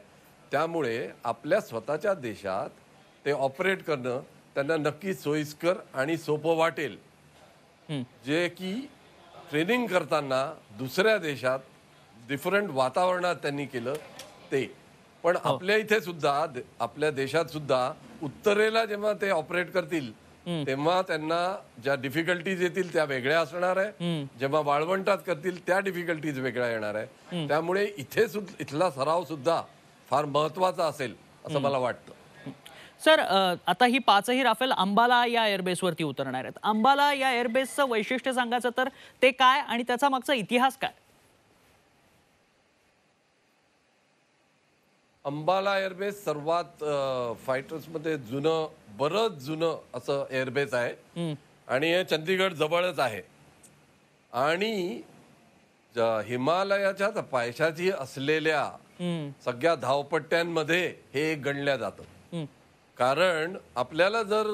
त्यामुळे आपल्या स्वतःच्या देशात ते ऑपरेट करणं त्यांना नक्की सोयीस्कर आणि सोपं वाटेल जे की ट्रेनिंग करताना दुसऱ्या देशात डिफरंट वातावरणात त्यांनी केलं ते पण हो. आपल्या इथे सुद्धा आपल्या देशात सुद्धा उत्तरेला जेव्हा ते ऑपरेट करतील तेव्हा त्यांना ज्या डिफिकल्टीज येतील त्या वेगळ्या असणार आहे जेव्हा वाळवंटात करतील त्या डिफिकल्टीज वेगळ्या येणार आहे त्यामुळे इथे इथला सराव सुद्धा फार महत्वाचा असेल असं मला वाटतं सर आता ही पाचही राफेल अंबाला या एअरबेसवरती उतरणार आहेत अंबाला या एअरबेसचं वैशिष्ट्य सांगायचं तर ते काय आणि त्याचा मागचा इतिहास काय अंबाला एअरबेस सर्वात फायटर्स मध्ये जुनं बरंच जुनं असं एअरबेस आहे आणि हे चंदीगड जवळच आहे आणि हिमालयाच्या पायशाची असलेल्या सगळ्या धावपट्ट्यांमध्ये हे गणल्या जातं कारण आपल्याला जर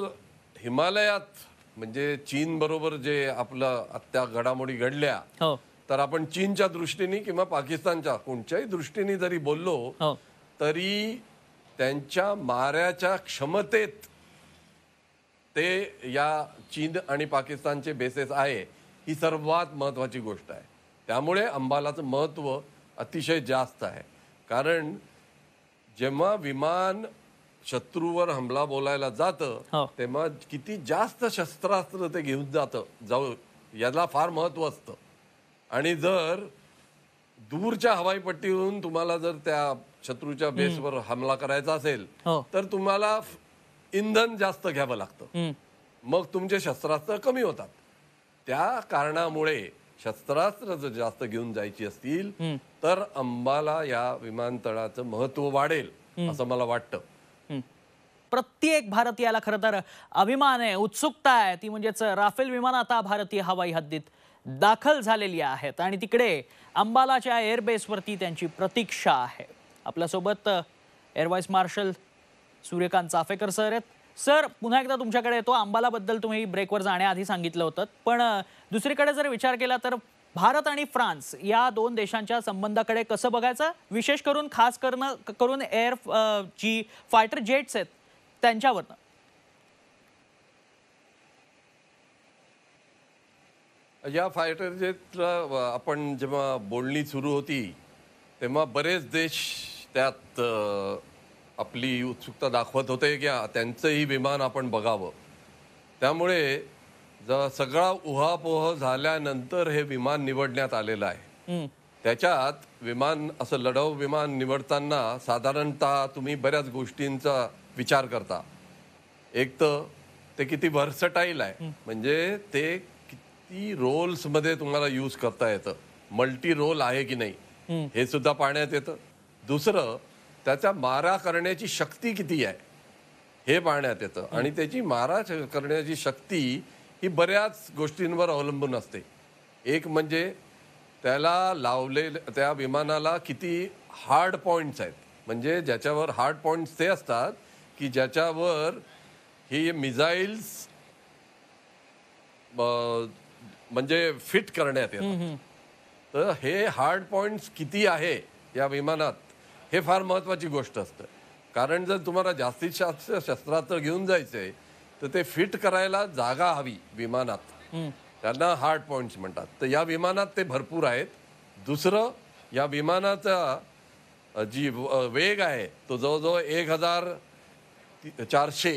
हिमालयात म्हणजे चीन बरोबर जे आपलं आत्ता घडामोडी घडल्या हो. तर आपण चीनच्या दृष्टीने किंवा पाकिस्तानच्या कोणत्याही दृष्टीने जरी बोललो हो. तरी त्यांच्या माऱ्याच्या क्षमतेत ते या चीन आणि पाकिस्तानचे बेसेस आहे ही सर्वात महत्वाची गोष्ट आहे त्यामुळे अंबालाचं महत्व अतिशय जास्त आहे कारण जेव्हा विमान शत्रूवर हमला बोलायला जातं हो. तेव्हा किती जास्त शस्त्रास्त्र ते घेऊन जातं जाऊ याला फार महत्व असतं आणि जर दूरच्या हवाई पट्टीवरून तुम्हाला जर त्या शत्रूच्या बेसवर हमला करायचा असेल हो. तर तुम्हाला इंधन जास्त घ्यावं लागतं मग तुमचे शस्त्रास्त्र कमी होतात त्या कारणामुळे शस्त्रास्त्र जर जास्त घेऊन जायची असतील तर अंबाला या विमानतळाचं महत्व वाढेल असं मला वाटतं प्रत्येक भारतीयाला खरं तर अभिमान आहे उत्सुकता आहे ती म्हणजेच राफेल विमान आता भारतीय हवाई हद्दीत दाखल झालेली आहेत आणि तिकडे अंबालाच्या एअरबेसवरती त्यांची प्रतीक्षा आहे आपल्यासोबत air vice marshal Suryakant Chafekar sir आहेत सर पुन्हा एकदा तुमच्याकडे येतो अंबालाबद्दल तुम्ही ब्रेकवर जाण्याआधी सांगितलं होतं पण दुसरीकडे जर विचार केला तर भारत आणि फ्रान्स या दोन देशांच्या संबंधाकडे कसं बघायचं विशेष करून खास करणं करून एअर जी फायटर जेट्स आहेत त्यांच्यावर या फायटर जेटला आपण जेव्हा बोलणी सुरू होती तेव्हा बरेच देश त्यात आपली उत्सुकता दाखवत होते की त्यांचंही विमान आपण बघावं त्यामुळे ज सगळा उहापोह झाल्यानंतर हे विमान निवडण्यात आलेलं आहे त्याच्यात विमान असं लढाऊ विमान निवडताना साधारणतः तुम्ही बऱ्याच गोष्टींचा विचार करता एक तर ते किती व्हर्सटाईल आहे म्हणजे ते किती रोल्स मध्ये तुम्हाला यूज करता येतं मल्टी रोल आहे की नाही हे सुद्धा पाहण्यात येतं दुसरं त्याचा मारा करण्याची शक्ती किती आहे हे पाहण्यात येतं आणि त्याची मारा करण्याची शक्ती ही बऱ्याच गोष्टींवर अवलंबून असते एक म्हणजे त्याला लावले त्या विमानाला किती हार्ड पॉइंट्स आहेत म्हणजे ज्याच्यावर हार्ड पॉइंट्स ते असतात की ज्याच्यावर ही मिझाईल्स म्हणजे फिट करण्यात येतात तर हे हार्ड पॉइंट्स किती आहे या विमानात हे फार महत्त्वाची गोष्ट असतं कारण जर तुम्हाला जास्तीत जास्त शस्त्रात घेऊन जायचं आहे तर ते फिट करायला जागा हवी विमानात त्यांना हार्ड पॉइंट्स म्हणतात तर या विमानात ते भरपूर आहेत दुसरं या विमानाचा जी वेग आहे तो जवळजवळ एक हजार चारशे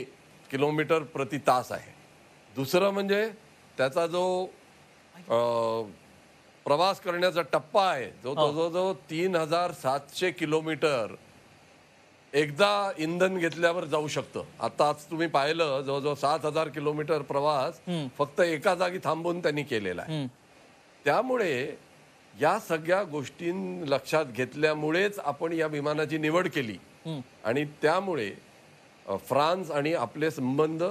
किलोमीटर प्रति तास आहे दुसरं म्हणजे त्याचा जो प्रवास करण्याचा टप्पा आहे जो हो. जवळजवळ तीन हजार सातशे किलोमीटर एकदा इंधन घेतल्यावर जाऊ शकतं आता आज तुम्ही पाहिलं जवळजवळ सात हजार किलोमीटर प्रवास फक्त एका जागी थांबून त्यांनी केलेला आहे त्यामुळे या सगळ्या गोष्टी लक्षात घेतल्यामुळेच आपण या विमानाची निवड केली आणि त्यामुळे फ्रान्स आणि आपले संबंध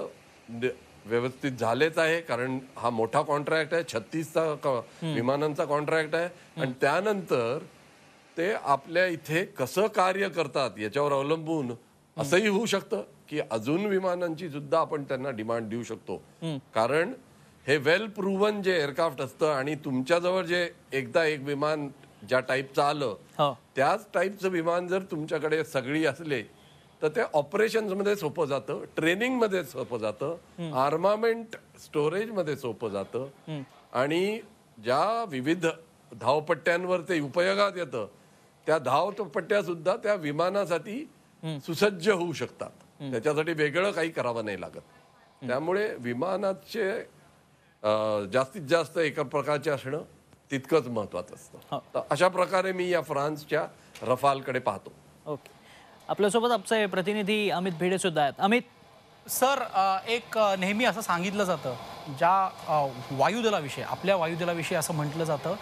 व्यवस्थित झालेच आहे कारण हा मोठा कॉन्ट्रॅक्ट आहे छत्तीसचा विमानांचा कॉन्ट्रॅक्ट आहे आणि त्यानंतर ते आपल्या इथे कसं कार्य करतात याच्यावर अवलंबून असंही होऊ शकतं की अजून विमानांची सुद्धा आपण त्यांना डिमांड देऊ शकतो कारण हे वेल प्रूव्हन जे एअरक्राफ्ट असतं आणि तुमच्याजवळ जे एकदा एक विमान ज्या टाईपचं आलं हो. त्याच टाईपचं विमान जर तुमच्याकडे सगळी असले तर ते मध्ये सोपं जातं मध्ये सोपं जातं आर्मामेंट मध्ये सोपं जातं आणि ज्या विविध धावपट्ट्यांवर ते उपयोगात येत त्या धावपट्ट्या सुद्धा त्या विमानासाठी सुसज्ज होऊ शकतात त्याच्यासाठी वेगळं काही करावं नाही लागत त्यामुळे विमानाचे जास्तीत जास्त एका प्रकारचे असणं तितकंच महत्वाचं असतं हो. अशा प्रकारे मी या फ्रान्सच्या रफालकडे पाहतो ओके आपल्यासोबत आपले प्रतिनिधी अमित भिडे सुद्धा आहेत अमित सर एक नेहमी असं सांगितलं जातं ज्या वायुदलाविषयी आपल्या वायुदलाविषयी असं म्हटलं जातं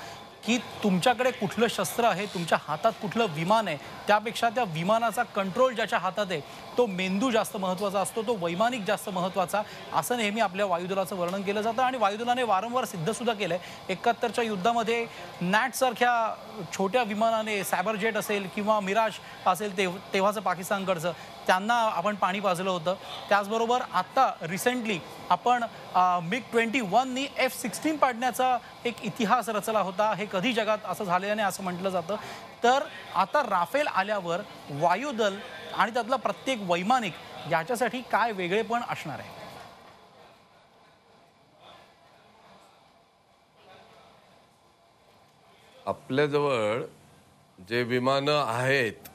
की तुमच्याकडे कुठलं शस्त्र आहे तुमच्या हातात कुठलं विमान आहे त्यापेक्षा त्या विमानाचा कंट्रोल ज्याच्या हातात आहे तो मेंदू जास्त महत्त्वाचा असतो तो वैमानिक जास्त महत्त्वाचा असं नेहमी आपल्या वायुदलाचं वर्णन केलं जातं आणि वायुदलाने वारंवार सिद्धसुद्धा केलं आहे एकाहत्तरच्या युद्धामध्ये नॅटसारख्या छोट्या विमानाने जेट असेल किंवा मिराज असेल तेव तेव्हाचं पाकिस्तानकडचं त्यांना आपण पाणी पाजलं होतं त्याचबरोबर आत्ता रिसेंटली आपण मिग ट्वेंटी वननी एफ सिक्स्टीन पाडण्याचा एक इतिहास रचला होता हे कधी जगात असं झालेलं नाही असं म्हटलं जातं तर आता राफेल आल्यावर वायुदल आणि त्यातला प्रत्येक वैमानिक याच्यासाठी काय वेगळेपण असणार आहे आपल्याजवळ जे विमान आहेत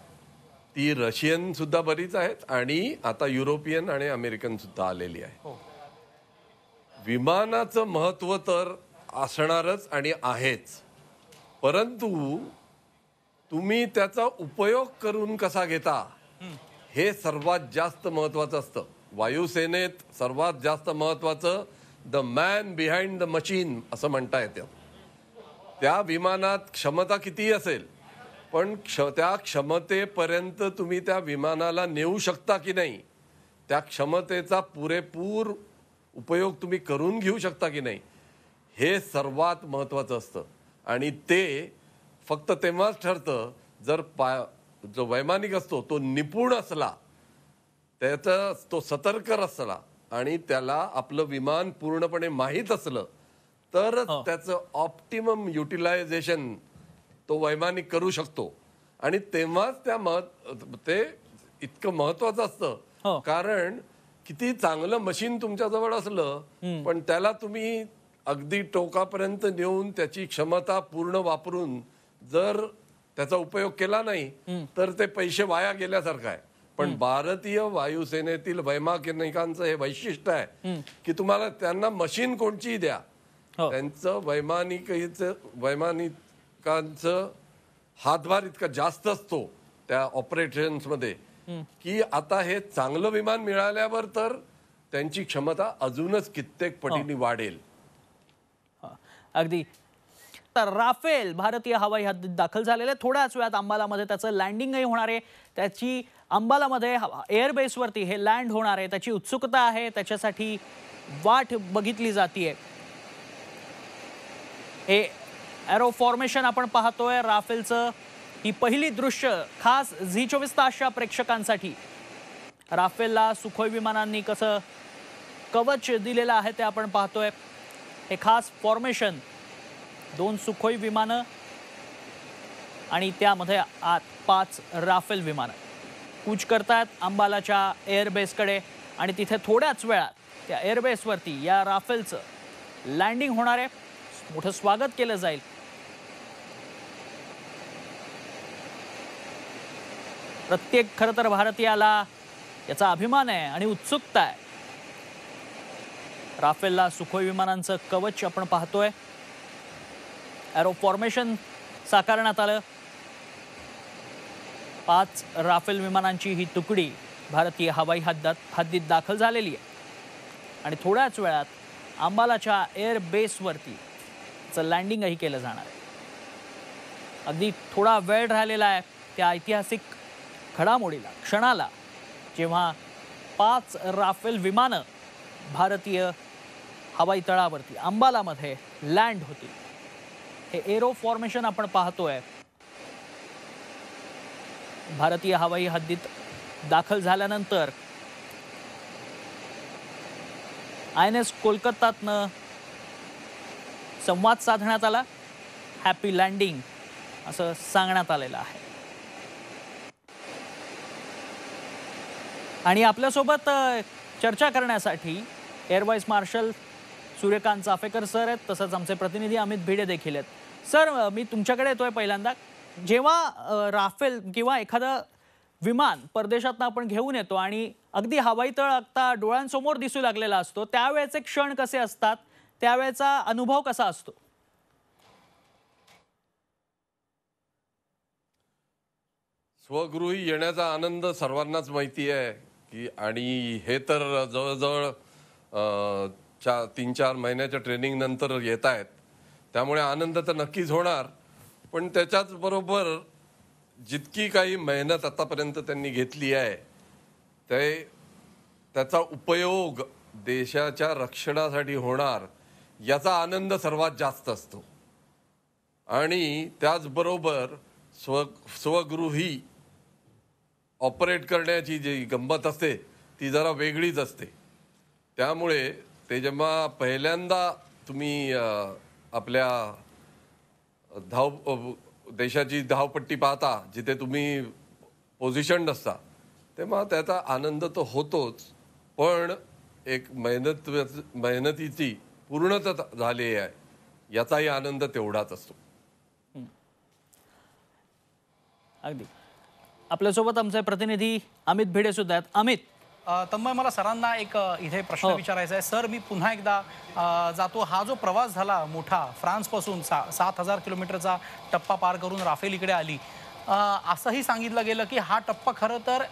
ती रशियन सुद्धा बरीच आहेत आणि आता युरोपियन आणि अमेरिकन सुद्धा आलेली आहे हो. विमानाचं महत्व तर असणारच आणि आहेच परंतु तुम्ही त्याचा उपयोग करून कसा घेता हे सर्वात जास्त महत्वाचं असतं वायुसेनेत सर्वात जास्त महत्वाचं the man behind the machine असं म्हणता येतं त्या विमानात क्षमता कितीही असेल पण क्ष त्या क्षमतेपर्यंत तुम्ही त्या विमानाला नेऊ शकता की नाही त्या क्षमतेचा पुरेपूर उपयोग तुम्ही करून घेऊ शकता की नाही हे सर्वात महत्त्वाचं असतं आणि ते फक्त तेव्हाच ठरतं जर पा जो वैमानिक असतो तो निपुण असला त्याचा तो सतर्क असला आणि त्याला आपलं विमान पूर्णपणे माहीत असलं तर हो. त्याचं ऑप्टिमम युटिलायझेशन तो वैमानिक करू शकतो आणि तेव्हाच त्या महत्व ते इतकं महत्वाचं असतं हो. कारण किती चांगलं मशीन तुमच्याजवळ असलं पण त्याला तुम्ही अगदी टोकापर्यंत नेऊन त्याची क्षमता पूर्ण वापरून जर त्याचा उपयोग केला नाही तर ते पैसे वाया गेल्यासारखं आहे पण भारतीय वायुसेनेतील वैमानिकांचं हे वैशिष्ट्य आहे की तुम्हाला त्यांना मशीन कोणची द्या हो. त्यांचं वैमानिक वैमानिकांचं हातभार इतका जास्त असतो त्या मध्ये की आता हे चांगलं विमान मिळाल्यावर तर त्यांची क्षमता अजूनच कित्येक पटीने हो. वाढेल हो. अगदी तर राफेल भारतीय हवाई हद्दीत दाखल झालेले थोड्याच वेळात अंबालामध्ये त्याचं लँडिंगही होणार आहे त्याची अंबालामध्ये एअरबेसवरती हे लँड होणार आहे त्याची उत्सुकता आहे त्याच्यासाठी वाट बघितली जातीय हे एरो फॉर्मेशन आपण पाहतोय राफेलचं ही पहिली दृश्य खास झी चोवीस तासच्या प्रेक्षकांसाठी राफेलला सुखोई विमानांनी कसं कवच दिलेलं आहे ते आपण पाहतोय हे खास फॉर्मेशन दोन सुखोई विमान आणि त्यामध्ये आत पाच राफेल विमानं कूच करतात अंबालाच्या एअरबेसकडे आणि तिथे थोड्याच वेळात त्या एअरबेसवरती या राफेलचं लँडिंग होणार आहे मोठं स्वागत केलं जाईल प्रत्येक खरं तर भारतीयाला याचा अभिमान आहे आणि उत्सुकता आहे राफेलला सुखोई विमानांचं कवच आपण पाहतोय ॲरो फॉर्मेशन साकारण्यात आलं पाच राफेल विमानांची ही तुकडी भारतीय हवाई हद्दात हद्दीत दाखल झालेली आहे आणि थोड्याच वेळात अंबालाच्या एअर बेसवरतीचं लँडिंगही केलं जाणार आहे अगदी थोडा वेळ राहिलेला आहे त्या ऐतिहासिक घडामोडीला क्षणाला जेव्हा पाच राफेल विमानं भारतीय हवाई तळावरती अंबालामध्ये लँड होती हे एरो फॉर्मेशन आपण पाहतोय भारतीय हवाई हद्दीत दाखल झाल्यानंतर आय एन एस कोलकातातनं संवाद साधण्यात आला हॅपी लँडिंग असं सांगण्यात आलेलं आहे आणि आपल्यासोबत चर्चा करण्यासाठी air vice marshal Suryakant Chafekar sir आहेत तसंच आमचे प्रतिनिधी अमित भिडे देखील आहेत सर मी तुमच्याकडे येतोय पहिल्यांदा जेव्हा राफेल किंवा एखादं विमान परदेशातनं आपण घेऊन येतो आणि अगदी हवाई तळ आता डोळ्यांसमोर दिसू लागलेला असतो त्यावेळेचे क्षण कसे असतात त्यावेळेचा अनुभव कसा असतो स्वगृही येण्याचा आनंद सर्वांनाच माहिती आहे की आणि हे तर जवळजवळ चार तीन चार महिन्याच्या ट्रेनिंग नंतर येत आहेत त्यामुळे आनंद तर नक्कीच होणार पण त्याच्याचबरोबर जितकी काही मेहनत आतापर्यंत त्यांनी घेतली आहे ते त्याचा उपयोग देशाच्या रक्षणासाठी होणार याचा आनंद सर्वात जास्त असतो आणि त्याचबरोबर स्व स्वगृही ऑपरेट करण्याची जी गंमत असते ती जरा वेगळीच असते त्यामुळे ते जेव्हा पहिल्यांदा तुम्ही आपल्या धाव देशाची धावपट्टी पाहता जिथे तुम्ही पोझिशन नसता तेव्हा त्याचा आनंद तर होतोच पण एक मेहनत मेहनतीची पूर्णता झाली आहे याचाही आनंद तेवढाच असतो अगदी आपल्यासोबत आमचे प्रतिनिधी अमित भिडे सुद्धा आहेत अमित तन्मय मला सरांना एक इथे प्रश्न हो. विचारायचा आहे सर मी पुन्हा एकदा जातो हा जो प्रवास झाला मोठा फ्रान्सपासून सा सात हजार किलोमीटरचा टप्पा पार करून राफेल इकडे आली असंही सांगितलं गेलं की हा टप्पा खरं तर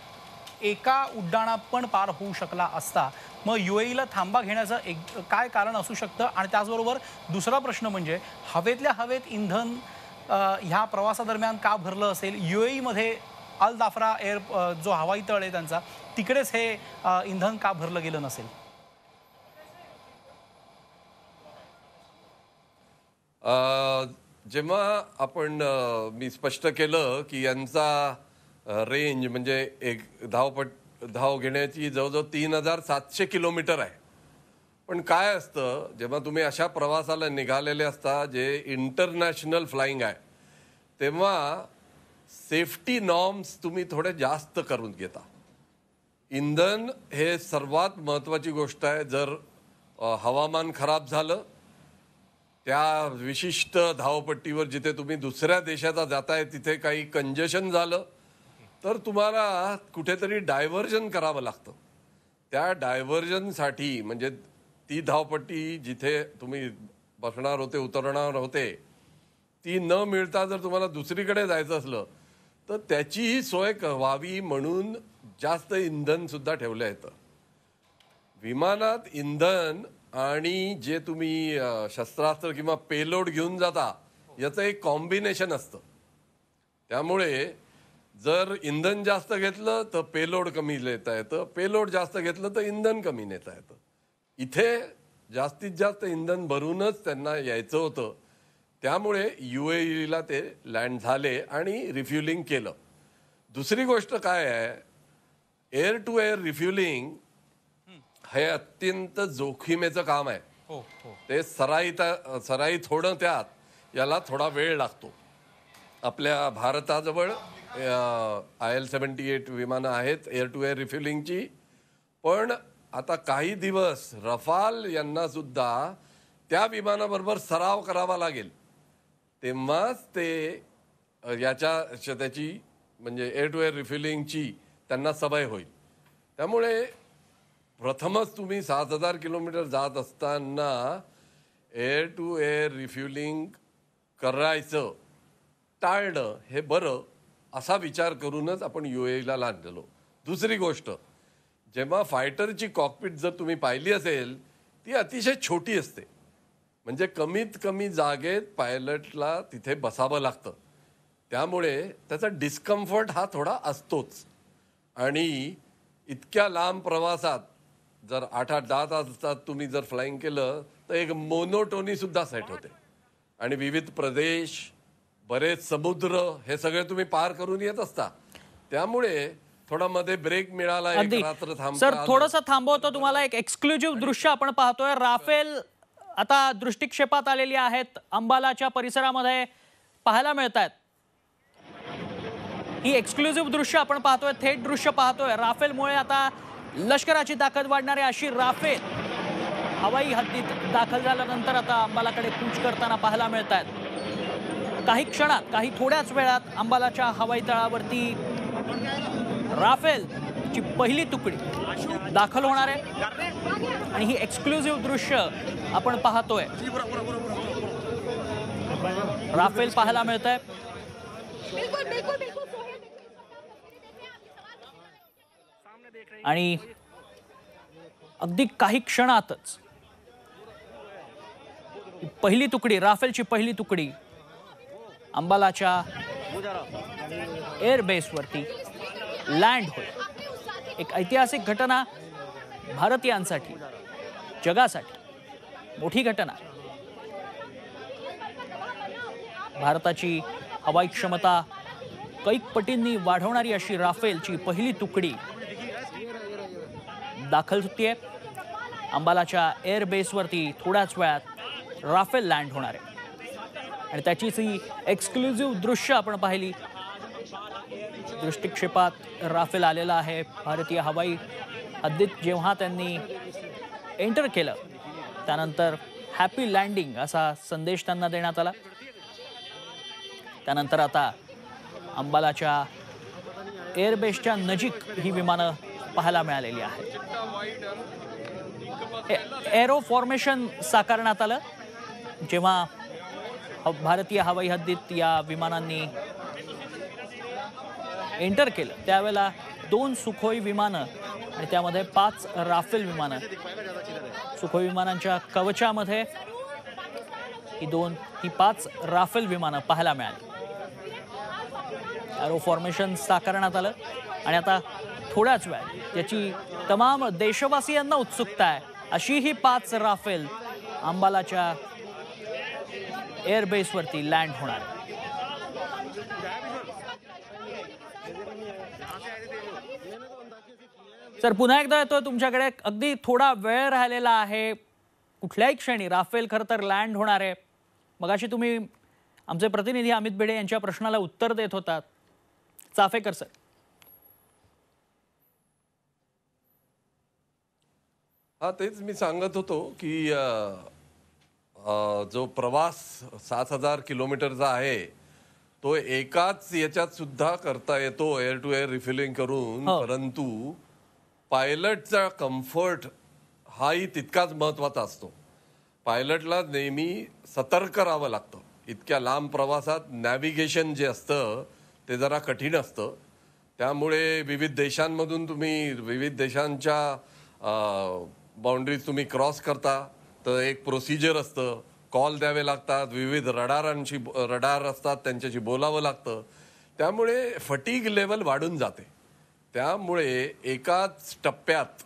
एका उड्डाणात पण पार होऊ शकला असता मग यू एला थांबा घेण्याचं एक काय कारण असू शकतं आणि त्याचबरोबर दुसरा प्रश्न म्हणजे हवेतल्या हवेत इंधन ह्या प्रवासादरम्यान का भरलं असेल यु एमध्ये अल दाफरा एअर जो हवाई तळ आहे त्यांचा तिकडेच हे इंधन का भरलं गेलं नसेल जेव्हा आपण मी स्पष्ट केलं की यांचा रेंज म्हणजे एक धावपट धाव घेण्याची जवळजवळ तीन हजार सातशे किलोमीटर आहे पण काय असतं जेव्हा तुम्ही अशा प्रवासाला निघालेले असता जे इंटरनॅशनल फ्लाईंग आहे तेव्हा सेफ्टी नॉर्म्स तुम्ही थोडे जास्त करून घेता इंधन हे सर्वात महत्त्वाची गोष्ट आहे जर हवामान खराब झालं त्या विशिष्ट धावपट्टीवर जिथे तुम्ही दुसऱ्या देशाचा जाताय तिथे काही कंजेशन झालं तर तुम्हाला कुठेतरी डायव्हर्जन करावं लागतं त्या डायव्हर्जनसाठी म्हणजे ती धावपट्टी जिथे तुम्ही बसणार होते उतरणार होते ती न मिळता जर तुम्हाला दुसरीकडे जायचं असलं तर त्याचीही सोय व्हावी म्हणून जास्त इंधन सुद्धा ठेवलं येतं विमानात इंधन आणि जे तुम्ही शस्त्रास्त्र किंवा पेलोड घेऊन जाता याचं एक कॉम्बिनेशन असतं त्यामुळे जर इंधन जास्त घेतलं तर पेलोड कमी नेता येतं पेलोड जास्त घेतलं तर इंधन कमी नेता येतं इथे जास्तीत जास्त इंधन भरूनच त्यांना यायचं होतं त्यामुळे यू एला ते लँड झाले आणि रिफ्युलिंग केलं दुसरी गोष्ट काय आहे एअर टू एअर रिफ्युलिंग हे अत्यंत जोखिमेचं काम आहे ते हो, सराई हो. ते सराईत सराई थोडं त्यात याला थोडा वेळ लागतो आपल्या भारताजवळ आय एल सेवन्टी एट विमानं आहेत एअर टू एअर रिफ्युलिंगची पण आता काही दिवस रफाल यांनासुद्धा त्या विमानाबरोबर सराव करावा लागेल तेव्हाच ते याच्या त्याची म्हणजे एअर टू एअर रिफिलिंगची त्यांना सवय होईल त्यामुळे प्रथमच तुम्ही सात हजार किलोमीटर जात असताना एअर टू एअर रिफ्युलिंग करायचं टाळणं हे बरं असा विचार करूनच आपण यू एला लागलेलो दुसरी गोष्ट जेव्हा फायटरची कॉकपिट जर तुम्ही पाहिली असेल ती अतिशय छोटी असते म्हणजे कमीत कमी जागेत पायलटला तिथे बसावं लागतं त्यामुळे त्याचा डिस्कम्फर्ट हा थोडा असतोच आणि इतक्या लांब प्रवासात जर आठ आठ दहा तासात तुम्ही जर फ्लाईंग केलं तर एक मोनोटोनी सुद्धा सेट होते आणि विविध प्रदेश बरेच समुद्र हे सगळे तुम्ही पार करून येत असता त्यामुळे थोडा मध्ये ब्रेक मिळाला एक रात्र सर थोडंसं थांबवतो तुम्हाला एक एक्सक्लुझिव्ह दृश्य आपण पाहतोय राफेल आता दृष्टिक्षेपात आलेली आहेत अंबालाच्या परिसरामध्ये पाहायला मिळत आहेत ही एक्सक्लुझिव्ह दृश्य आपण पाहतोय थेट दृश्य पाहतोय राफेलमुळे आता लष्कराची ताकद वाढणारी अशी राफेल हवाई हद्दीत दाखल झाल्यानंतर आता अंबालाकडे कूच करताना पाहायला मिळत आहेत काही क्षणात काही थोड्याच वेळात अंबालाच्या हवाई तळावरती राफेलची पहिली तुकडी दाखल होणार आहे आणि ही एक्सक्लुझिव्ह दृश्य आपण पाहतोय राफेल पाहायला मिळत आहे आणि अगदी काही क्षणातच पहिली तुकडी राफेलची पहिली तुकडी अंबालाच्या एअरबेसवरती लँड होईल एक ऐतिहासिक घटना भारतीयांसाठी जगासाठी मोठी घटना भारताची हवाई क्षमता कैक पटींनी वाढवणारी अशी राफेलची पहिली तुकडी दाखल होतीये अंबालाच्या एअरबेसवरती थोड्याच वेळात राफेल लँड होणार आहे आणि त्याचीच ही एक्सक्लुझिव्ह दृश्य आपण पाहिली दृष्टिक्षेपात राफेल आलेला आहे भारतीय हवाई हद्दीत जेव्हा त्यांनी एंटर केलं त्यानंतर हॅपी लँडिंग असा संदेश त्यांना देण्यात आला त्यानंतर आता अंबालाच्या एअरबेसच्या नजीक ही विमानं पाहायला मिळालेली आहेत एरो फॉर्मेशन साकारण्यात आलं जेव्हा भारतीय हवाई हद्दीत या विमानांनी एंटर केलं त्यावेळेला दोन सुखोई विमानं आणि त्यामध्ये पाच राफेल विमानं सुखोई विमानांच्या कवचामध्ये ही दोन ही पाच राफेल विमानं पाहायला मिळाली ॲरो फॉर्मेशन साकारण्यात आलं आणि आता थोड्याच वेळ याची तमाम देशवासियांना उत्सुकता आहे अशी ही पाच राफेल अंबालाच्या एअरबेसवरती लँड होणार आहे सर पुन्हा एकदा येतोय तुमच्याकडे अगदी थोडा वेळ राहिलेला आहे कुठल्याही क्षणी राफेल खर तर लँड होणार आहे मगाशी तुम्ही आमचे प्रतिनिधी अमित बेडे यांच्या प्रश्नाला उत्तर देत होतात चाफेकर सर हा तेच मी सांगत होतो की जो प्रवास सात हजार किलोमीटरचा आहे तो एकाच याच्यात सुद्धा करता येतो एअर टू एअर रिफिलिंग करून हो. परंतु पायलटचा कम्फर्ट हाही तितकाच महत्त्वाचा असतो पायलटला नेहमी सतर्क राहावं लागतं इतक्या लांब प्रवासात नॅव्हिगेशन जे असतं ते जरा कठीण असतं त्यामुळे विविध देशांमधून तुम्ही विविध देशांच्या बाउंड्रीज तुम्ही क्रॉस करता तर एक प्रोसिजर असतं कॉल द्यावे लागतात विविध रडारांशी रडार असतात त्यांच्याशी बोलावं लागतं त्यामुळे फटीग लेवल वाढून जाते त्यामुळे एकाच टप्प्यात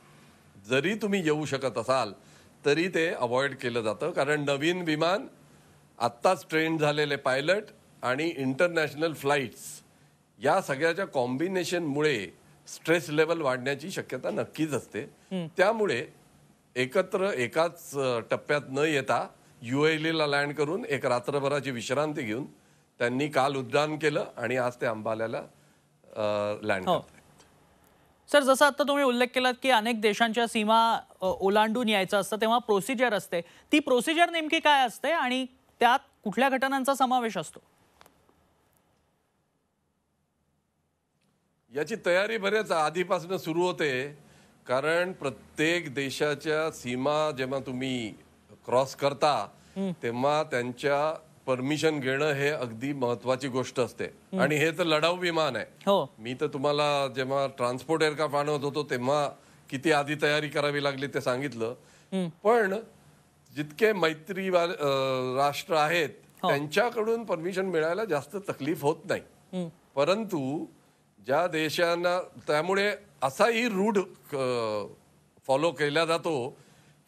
जरी तुम्ही येऊ शकत असाल तरी ते अवॉइड केलं जातं कारण नवीन विमान आत्ताच ट्रेन झालेले पायलट आणि इंटरनॅशनल फ्लाईट्स या सगळ्याच्या कॉम्बिनेशनमुळे स्ट्रेस लेवल वाढण्याची शक्यता नक्कीच असते त्यामुळे एकत्र एकाच टप्प्यात न येता एलीला लँड करून एक रात्रभराची विश्रांती घेऊन त्यांनी काल उड्डाण केलं आणि आज ते अंबाल्याला लँड सर जसा आता तुम्ही उल्लेख केलात की अनेक देशांच्या सीमा ओलांडून यायचं असतं तेव्हा प्रोसिजर असते ती प्रोसिजर नेमकी काय असते आणि त्यात कुठल्या घटनांचा समावेश असतो याची तयारी बऱ्याच आधीपासून सुरू होते कारण प्रत्येक देशाच्या सीमा जेव्हा तुम्ही क्रॉस करता तेव्हा त्यांच्या परमिशन घेणं हे अगदी महत्वाची गोष्ट असते आणि हे तर लढाऊ विमान आहे हो मी तर तुम्हाला जेव्हा ट्रान्सपोर्ट का आणत होतो तेव्हा किती आधी तयारी करावी लागली ते सांगितलं पण जितके मैत्री राष्ट्र आहेत हो. त्यांच्याकडून परमिशन मिळायला जास्त तकलीफ होत नाही परंतु ज्या देशांना त्यामुळे असाही रूढ फॉलो केला जातो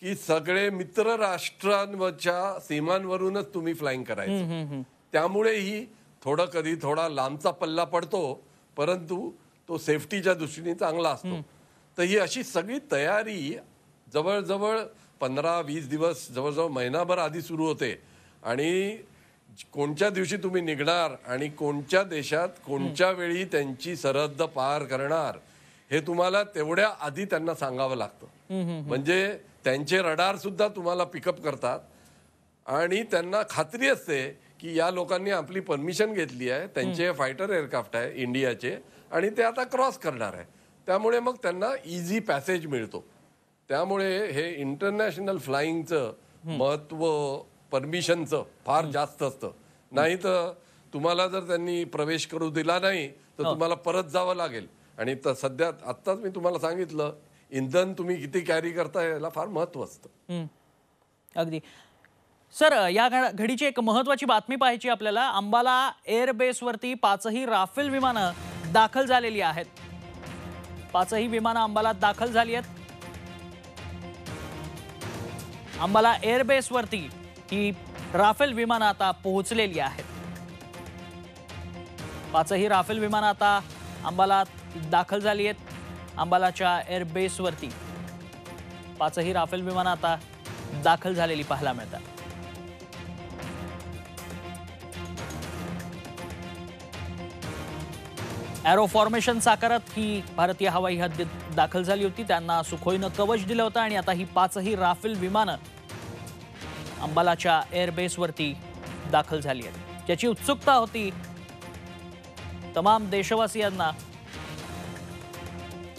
की सगळे मित्र राष्ट्रांवरच्या सीमांवरूनच तुम्ही फ्लाईंग करायचं त्यामुळे ही थोडं कधी थोडा लांबचा पल्ला पडतो परंतु तो सेफ्टीच्या दृष्टीने चांगला असतो तर ही अशी सगळी तयारी जवळजवळ पंधरा वीस दिवस जवळजवळ महिनाभर आधी सुरू होते आणि कोणत्या दिवशी तुम्ही निघणार आणि कोणत्या देशात कोणत्या वेळी त्यांची सरहद्द पार करणार हे तुम्हाला तेवढ्या आधी त्यांना सांगावं लागतं म्हणजे त्यांचे रडारसुद्धा तुम्हाला पिकअप करतात आणि त्यांना खात्री असते की या लोकांनी आपली परमिशन घेतली आहे त्यांचे फायटर एअरक्राफ्ट आहे इंडियाचे आणि ते आता क्रॉस करणार आहे त्यामुळे मग त्यांना इझी पॅसेज मिळतो त्यामुळे हे इंटरनॅशनल फ्लाईंगचं महत्व परमिशनचं फार जास्त असतं नाही तर तुम्हाला जर त्यांनी प्रवेश करू दिला नाही तर हो. तुम्हाला परत जावं लागेल आणि सध्या आत्ताच मी तुम्हाला सांगितलं इंधन तुम्ही किती कॅरी करता याला फार महत्व असतं अगदी सर या घडीची एक महत्वाची बातमी पाहायची आपल्याला अंबाला एअरबेसवरती पाचही राफेल विमानं दाखल झालेली आहेत पाचही विमानं अंबाला दाखल झाली आहेत अंबाला एअरबेसवरती ही राफेल विमानं आता पोहोचलेली आहेत पाचही राफेल विमानं आता अंबाला दाखल झाली आहेत अंबालाच्या एअरबेसवरती पाचही राफेल विमानं आता दाखल झालेली पाहायला मिळतात एरो फॉर्मेशन साकारत ही भारतीय हवाई हद्दीत दाखल झाली होती त्यांना सुखोईनं कवच दिलं होतं आणि आता ही पाचही राफेल विमानं अंबालाच्या एअरबेसवरती दाखल झाली आहेत त्याची उत्सुकता होती तमाम देशवासियांना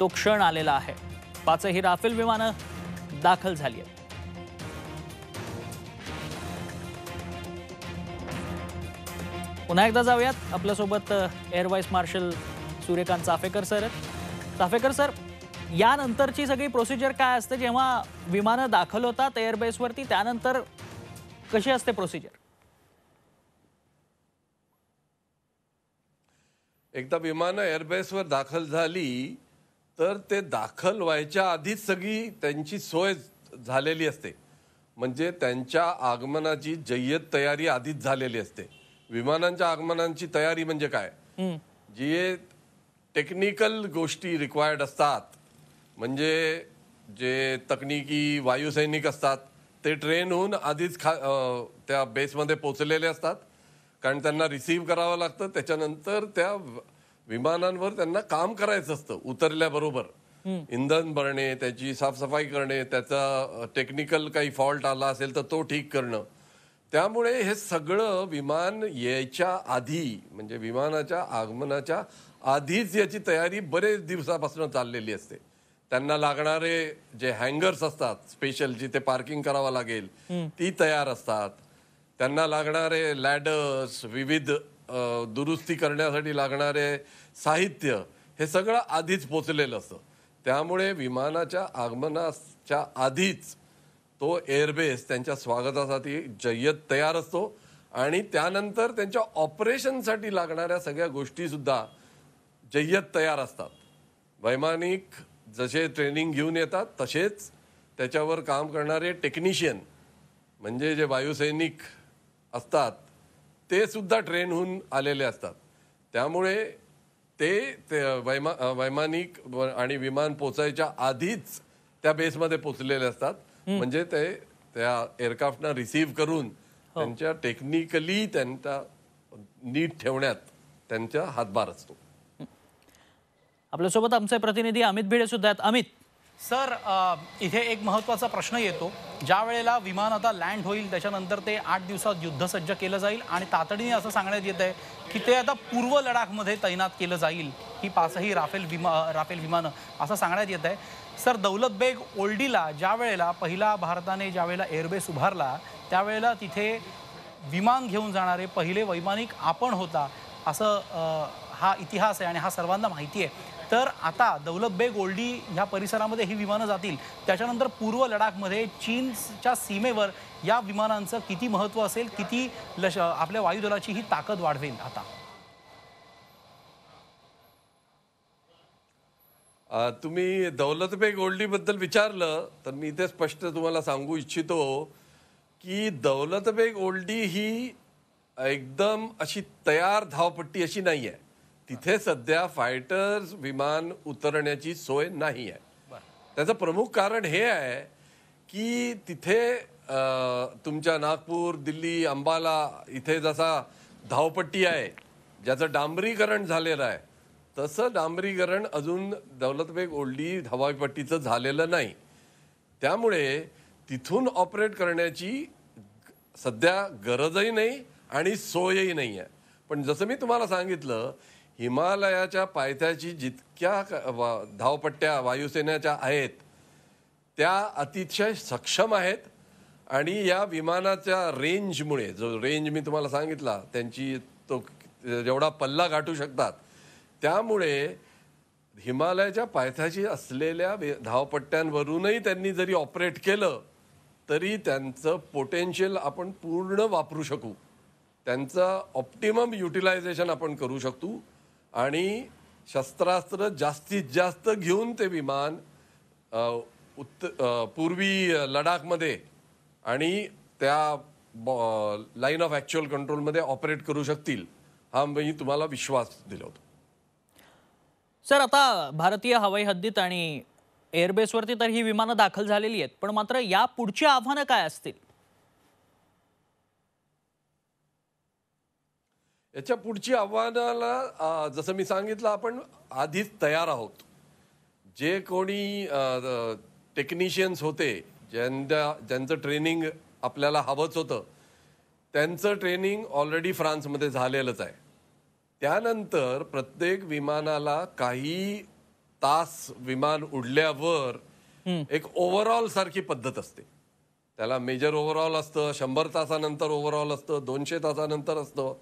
तो क्षण आलेला आहे पाचही राफेल विमानं दाखल झाली आहेत पुन्हा एकदा जाऊयात आपल्यासोबत air vice marshal Suryakant Chafekar sir Chafekar sir यानंतरची सगळी प्रोसिजर काय असते जेव्हा विमानं दाखल होतात एअरबेसवरती त्यानंतर कशी असते प्रोसिजर एकदा विमानं एअरबेसवर दाखल झाली तर ते दाखल व्हायच्या आधीच सगळी त्यांची सोय झालेली असते म्हणजे त्यांच्या आगमनाची जय्यत तयारी आधीच झालेली असते विमानांच्या आगमनांची तयारी म्हणजे काय जी टेक्निकल गोष्टी रिक्वायर्ड असतात म्हणजे जे तकनिकी वायुसैनिक असतात ते ट्रेन होऊन आधीच खा त्या बेसमध्ये पोचलेले असतात कारण त्यांना रिसीव करावं लागतं त्याच्यानंतर त्या विमानांवर त्यांना काम करायचं असतं उतरल्याबरोबर इंधन भरणे त्याची साफसफाई करणे त्याचा टेक्निकल काही फॉल्ट आला असेल तर तो ठीक करणं त्यामुळे हे सगळं विमान यायच्या आधी म्हणजे विमानाच्या आगमनाच्या आधीच याची तयारी बरेच दिवसापासून चाललेली असते त्यांना लागणारे जे हँगर्स असतात स्पेशल जिथे पार्किंग करावं लागेल ती तयार असतात त्यांना लागणारे लॅडर्स विविध दुरुस्ती करण्यासाठी लागणारे साहित्य हे सगळं आधीच पोचलेलं असतं त्यामुळे विमानाच्या आगमनाच्या आधीच तो एअरबेस त्यांच्या स्वागतासाठी जय्यत तयार असतो आणि त्यानंतर त्यांच्या ऑपरेशनसाठी लागणाऱ्या सगळ्या गोष्टीसुद्धा जय्यत तयार असतात वैमानिक जसे ट्रेनिंग घेऊन येतात तसेच त्याच्यावर काम करणारे टेक्निशियन म्हणजे जे वायुसैनिक असतात ते सुद्धा ट्रेनहून आलेले असतात त्यामुळे ते, वैमा वैमानिक आणि विमान पोचायच्या आधीच त्या बेसमध्ये पोचलेले असतात म्हणजे ते त्या एअरक्राफ्टना रिसीव्ह करून हो. त्यांच्या टेक्निकली त्यांचा नीट ठेवण्यात त्यांचा हातभार असतो आपल्यासोबत आमचे प्रतिनिधी अमित भिडे सुद्धा आहेत अमित सर इथे एक महत्त्वाचा प्रश्न येतो ज्या वेळेला विमान आता लँड होईल त्याच्यानंतर ते आठ दिवसात युद्धसज्ज केलं जाईल आणि तातडीने असं सांगण्यात येत आहे की ते आता पूर्व लडाखमध्ये तैनात केलं जाईल ही पाचही राफेल विमा राफेल विमानं असं सांगण्यात येत आहे सर दौलत बेग ओल्डीला ज्या वेळेला पहिला भारताने ज्या वेळेला एअरबेस उभारला त्यावेळेला तिथे विमान घेऊन जाणारे पहिले वैमानिक आपण होता असं हा इतिहास आहे आणि हा सर्वांना माहिती आहे तर आता दौलत बेग ओल्डी ह्या परिसरामध्ये ही विमानं जातील त्याच्यानंतर पूर्व लडाखमध्ये चीनच्या सीमेवर या विमानांचं किती महत्त्व असेल किती लश आपल्या वायुदलाची ही ताकद वाढवेल आता तुम्ही दौलतबेग ओल्डीबद्दल विचारलं तर मी इथे स्पष्ट तुम्हाला सांगू इच्छितो की दौलतबेग ओल्डी ही एकदम अशी तयार धावपट्टी अशी नाही आहे तिथे सध्या फायटर्स विमान उतरण्याची सोय नाही आहे त्याचं प्रमुख कारण हे आहे की तिथे तुमच्या नागपूर दिल्ली अंबाला इथे जसा धावपट्टी आहे ज्याचं डांबरीकरण झालेलं आहे तसं डांबरीकरण अजून दौलतबेग ओल्डी धावापट्टीचं झालेलं नाही त्यामुळे तिथून ऑपरेट करण्याची सध्या गरजही नाही आणि सोयही नाही आहे पण जसं मी तुम्हाला सांगितलं हिमालयाच्या पायथ्याची जितक्या धावपट्ट्या वायुसेनेच्या आहेत त्या अतिशय सक्षम आहेत आणि या विमानाच्या रेंजमुळे जो रेंज मी तुम्हाला सांगितला त्यांची तो जेवढा पल्ला गाठू शकतात त्यामुळे हिमालयाच्या पायथ्याशी असलेल्या धावपट्ट्यांवरूनही त्यांनी जरी ऑपरेट केलं तरी त्यांचं पोटेन्शियल आपण पूर्ण वापरू शकू त्यांचं ऑप्टिमम युटिलायझेशन आपण करू शकतो आणि शस्त्रास्त्र जास्तीत जास्त घेऊन ते विमान उत्त पूर्वी लडाखमध्ये आणि त्या लाईन ऑफ ॲक्च्युअल कंट्रोलमध्ये ऑपरेट करू शकतील हा मी तुम्हाला विश्वास दिला होता सर आता भारतीय हवाई हद्दीत आणि एअरबेसवरती तर ही विमानं दाखल झालेली आहेत पण मात्र या पुढची आव्हानं काय असतील याच्या पुढची आव्हानाला जसं मी सांगितलं आपण आधीच तयार आहोत जे कोणी टेक्निशियन्स होते ज्यांच्या ज्यांचं ट्रेनिंग आपल्याला हवंच होतं त्यांचं ट्रेनिंग ऑलरेडी फ्रान्समध्ये झालेलंच आहे त्यानंतर प्रत्येक विमानाला काही तास विमान उडल्यावर एक ओव्हरऑल सारखी पद्धत असते त्याला मेजर ओव्हरऑल असतं शंभर तासानंतर ओव्हरऑल असतं दोनशे तासानंतर असतं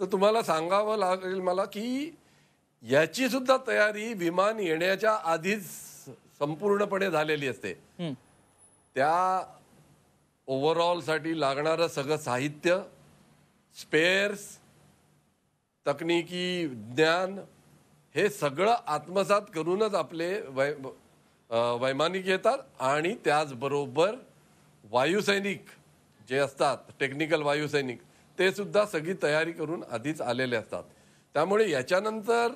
तर तुम्हाला सांगावं लागेल मला की याची सुद्धा तयारी विमान येण्याच्या आधीच संपूर्णपणे झालेली असते त्या ओव्हरऑलसाठी लागणारं सगळं साहित्य स्पेअर्स तकनिकी ज्ञान हे सगळं आत्मसात करूनच आपले वै वैमानिक येतात आणि त्याचबरोबर वायुसैनिक जे असतात टेक्निकल वायुसैनिक ते सुद्धा सगळी तयारी करून आधीच आलेले असतात त्यामुळे याच्यानंतर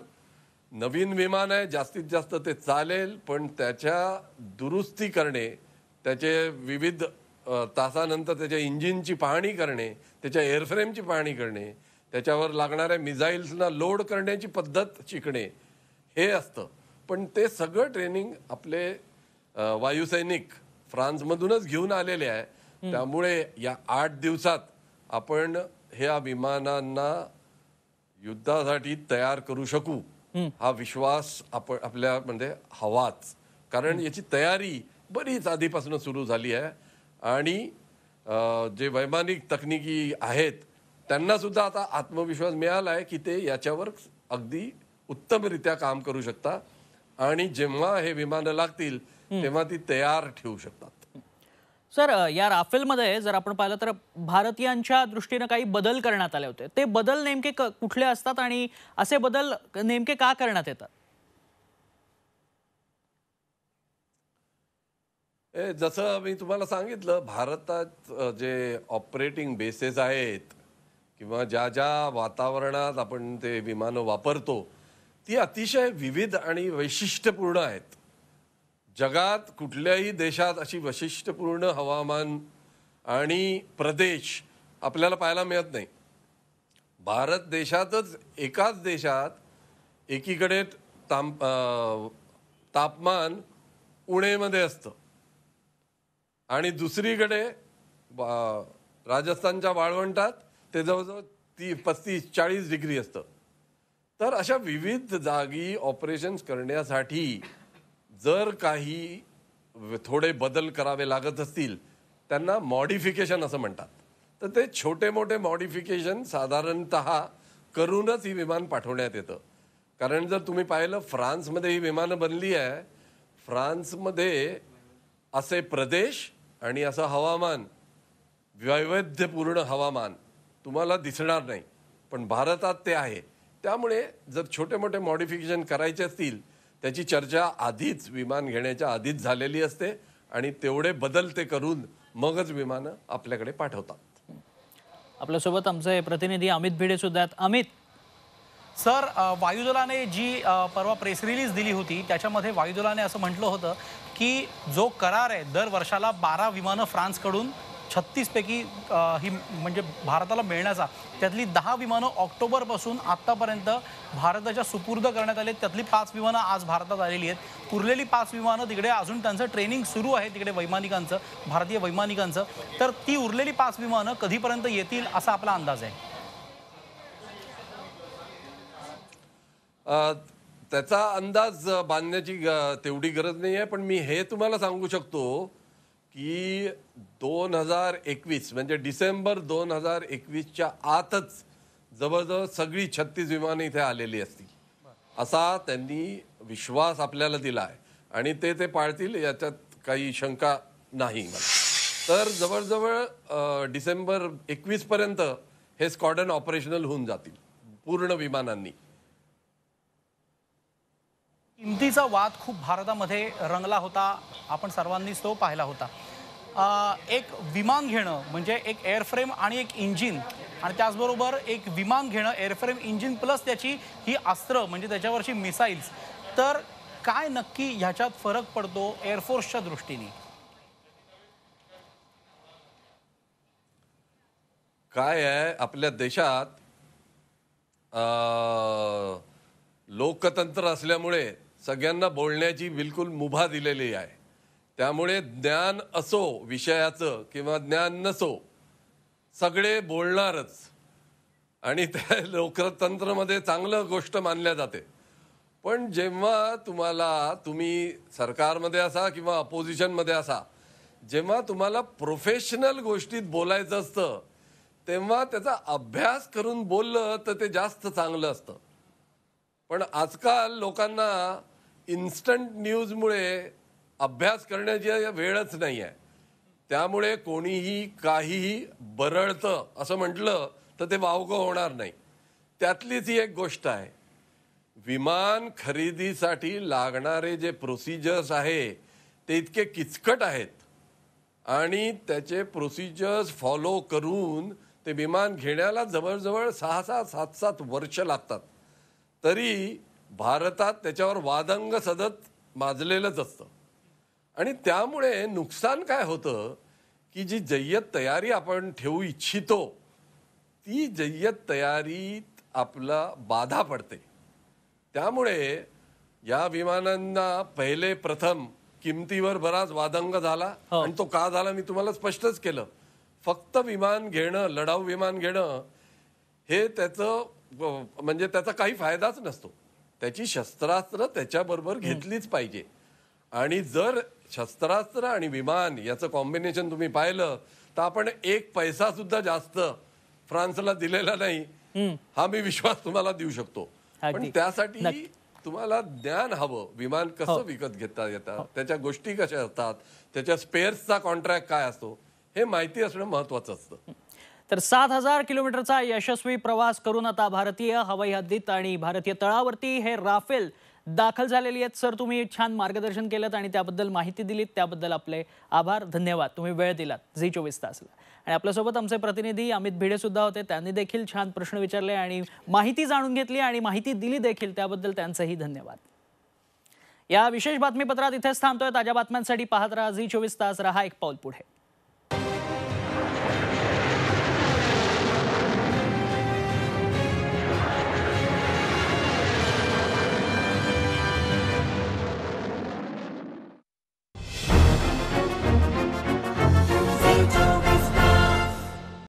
नवीन विमान आहे जास्तीत जास्त ते चालेल पण त्याच्या दुरुस्ती करणे त्याचे विविध तासानंतर त्याच्या इंजिनची पाहणी करणे त्याच्या एअरफ्रेमची पाहणी करणे त्याच्यावर लागणाऱ्या मिझाईल्सना लोड करण्याची पद्धत शिकणे हे असतं पण ते सगळं ट्रेनिंग आपले वायुसैनिक फ्रान्समधूनच घेऊन आलेले आहे त्यामुळे या आठ दिवसात आपण ह्या विमानांना युद्धासाठी तयार करू शकू हा विश्वास आपण आपल्या म्हणजे हवाच कारण याची तयारी बरीच आधीपासून सुरू झाली आहे आणि जे वैमानिक तकनिकी आहेत त्यांना सुद्धा आता आत्मविश्वास मिळाला आहे की ते याच्यावर अगदी उत्तमरित्या काम करू शकता आणि जेव्हा हे विमानं लागतील तेव्हा ती तयार ठेवू शकतात सर या राफेलमध्ये जर आपण पाहिलं तर भारतीयांच्या दृष्टीनं काही बदल करण्यात आले होते ते बदल नेमके कुठले असतात आणि असे बदल नेमके का करण्यात येतात जसं मी तुम्हाला सांगितलं भारतात जे ऑपरेटिंग बेसेस आहेत किंवा ज्या ज्या वातावरणात आपण ते विमानं वापरतो ती अतिशय विविध आणि वैशिष्ट्यपूर्ण आहेत जगात कुठल्याही देशात अशी वैशिष्ट्यपूर्ण हवामान आणि प्रदेश आपल्याला पाहायला मिळत नाही भारत देशातच एकाच देशात एकीकडे ताम तापमान उणेमध्ये असतं आणि दुसरीकडे राजस्थानच्या वाळवंटात ते जवळजवळ ती पस्तीस चाळीस डिग्री असतं तर अशा विविध जागी ऑपरेशन्स करण्यासाठी जर काही थोडे बदल करावे लागत असतील त्यांना मॉडिफिकेशन असं म्हणतात तर ते छोटे मोठे मॉडिफिकेशन साधारणत करूनच ही विमान पाठवण्यात येतं कारण जर तुम्ही पाहिलं फ्रान्समध्ये ही विमानं बनली आहे फ्रान्समध्ये असे प्रदेश आणि असं हवामान वैविध्यपूर्ण हवामान तुम्हाला दिसणार नाही पण भारतात ते आहे त्यामुळे जर छोटे मोठे मॉडिफिकेशन करायचे असतील त्याची चर्चा आधीच विमान घेण्याच्या आधीच झालेली असते आणि तेवढे बदल ते करून मगच विमानं आपल्याकडे पाठवतात आपल्यासोबत आमचे प्रतिनिधी अमित भिडे सुद्धा आहेत अमित सर वायुदलाने जी परवा प्रेस रिलीज दिली होती त्याच्यामध्ये वायुदलाने असं म्हटलं होतं की जो करार आहे दर वर्षाला बारा विमानं फ्रान्सकडून छत्तीसपैकी ही म्हणजे भारताला मिळण्याचा त्यातली दहा विमानं ऑक्टोबरपासून आत्तापर्यंत भारताच्या सुपूर्द करण्यात आले आहेत त्यातली पाच विमानं आज भारतात आलेली आहेत उरलेली पाच विमानं तिकडे अजून त्यांचं ट्रेनिंग सुरू आहे तिकडे वैमानिकांचं भारतीय वैमानिकांचं तर ती उरलेली पाच विमानं कधीपर्यंत येतील असा आपला अंदाज आहे त्याचा अंदाज बांधण्याची तेवढी गरज नाही आहे पण मी हे तुम्हाला सांगू शकतो की दोन हजार एकवीस म्हणजे डिसेंबर दोन हजार एकवीसच्या आतच जवळजवळ सगळी छत्तीस विमानं इथे आलेली असतील असा त्यांनी विश्वास आपल्याला दिला आहे आणि ते ते पाळतील याच्यात काही शंका नाही मला तर जवळजवळ डिसेंबर एकवीसपर्यंत हे स्कॉडन ऑपरेशनल होऊन जातील पूर्ण विमानांनी किमतीचा वाद खूप भारतामध्ये रंगला होता आपण सर्वांनीच तो पाहिला होता एक विमान घेणं म्हणजे एक एअरफ्रेम आणि एक इंजिन आणि त्याचबरोबर एक विमान घेणं एअरफ्रेम इंजिन प्लस त्याची ही अस्त्र म्हणजे त्याच्यावरची मिसाईल्स तर काय नक्की ह्याच्यात फरक पडतो एअरफोर्सच्या दृष्टीने काय आहे आपल्या देशात लोकतंत्र असल्यामुळे सगळ्यांना बोलण्याची बिलकुल मुभा दिलेली आहे त्यामुळे ज्ञान असो विषयाचं किंवा ज्ञान नसो सगळे बोलणारच आणि त्या लोकतंत्रमध्ये चांगलं गोष्ट मानल्या जाते पण जेव्हा तुम्हाला तुम्ही सरकारमध्ये असा किंवा अपोजिशनमध्ये असा जेव्हा तुम्हाला प्रोफेशनल गोष्टीत बोलायचं असतं तेव्हा त्याचा अभ्यास करून बोललं तर ते जास्त चांगलं असतं पण आजकाल लोकांना इन्स्टंट न्यूजमुळे अभ्यास करण्याची वेळच नाही आहे त्यामुळे कोणीही काहीही बरळतं असं म्हटलं तर ते वावगं होणार नाही त्यातलीच ही एक गोष्ट आहे विमान खरेदीसाठी लागणारे जे प्रोसिजर्स आहे ते इतके किचकट आहेत आणि त्याचे प्रोसिजर्स फॉलो करून ते विमान घेण्याला जवळजवळ सहा सहा सात सात वर्ष लागतात तरी भारतात त्याच्यावर वादंग सदत माजलेलंच असतं आणि त्यामुळे नुकसान काय होतं की जी जय्यत तयारी आपण ठेवू इच्छितो ती जय्यत तयारीत आपला बाधा पडते त्यामुळे या विमानांना पहिले प्रथम किमतीवर बराच वादंग झाला हो. आणि तो का झाला मी तुम्हाला स्पष्टच केलं फक्त विमान घेणं लढाऊ विमान घेणं हे त्याचं म्हणजे त्याचा काही फायदाच नसतो त्याची शस्त्रास्त्र त्याच्याबरोबर घेतलीच पाहिजे आणि जर शस्त्रास्त्र आणि विमान याचं कॉम्बिनेशन तुम्ही पाहिलं तर आपण एक पैसा सुद्धा जास्त फ्रान्सला दिलेला नाही हा मी विश्वास तुम्हाला देऊ शकतो पण त्यासाठी तुम्हाला ज्ञान हवं विमान कसं हो. विकत घेता येतात हो. त्याच्या गोष्टी कशा असतात त्याच्या स्पेअर्सचा कॉन्ट्रॅक्ट काय असतो हे माहिती असणं महत्वाचं असतं तर सात हजार किलोमीटरचा यशस्वी प्रवास करून आता भारतीय हवाई हद्दीत आणि भारतीय तळावरती हे राफेल दाखल झालेली आहेत सर तुम्ही छान मार्गदर्शन केलं आणि त्याबद्दल माहिती दिलीत त्याबद्दल आपले आभार धन्यवाद तुम्ही वेळ दिलात झी चोवीस तासला आणि आपल्यासोबत आमचे प्रतिनिधी अमित भिडे सुद्धा होते त्यांनी देखील छान प्रश्न विचारले आणि माहिती जाणून घेतली आणि माहिती दिली देखील त्याबद्दल त्यांचंही धन्यवाद या विशेष बातमीपत्रात इथेच थांबतोय ताज्या बातम्यांसाठी पाहत राहा झी चोवीस तास रहा एक पाऊल पुढे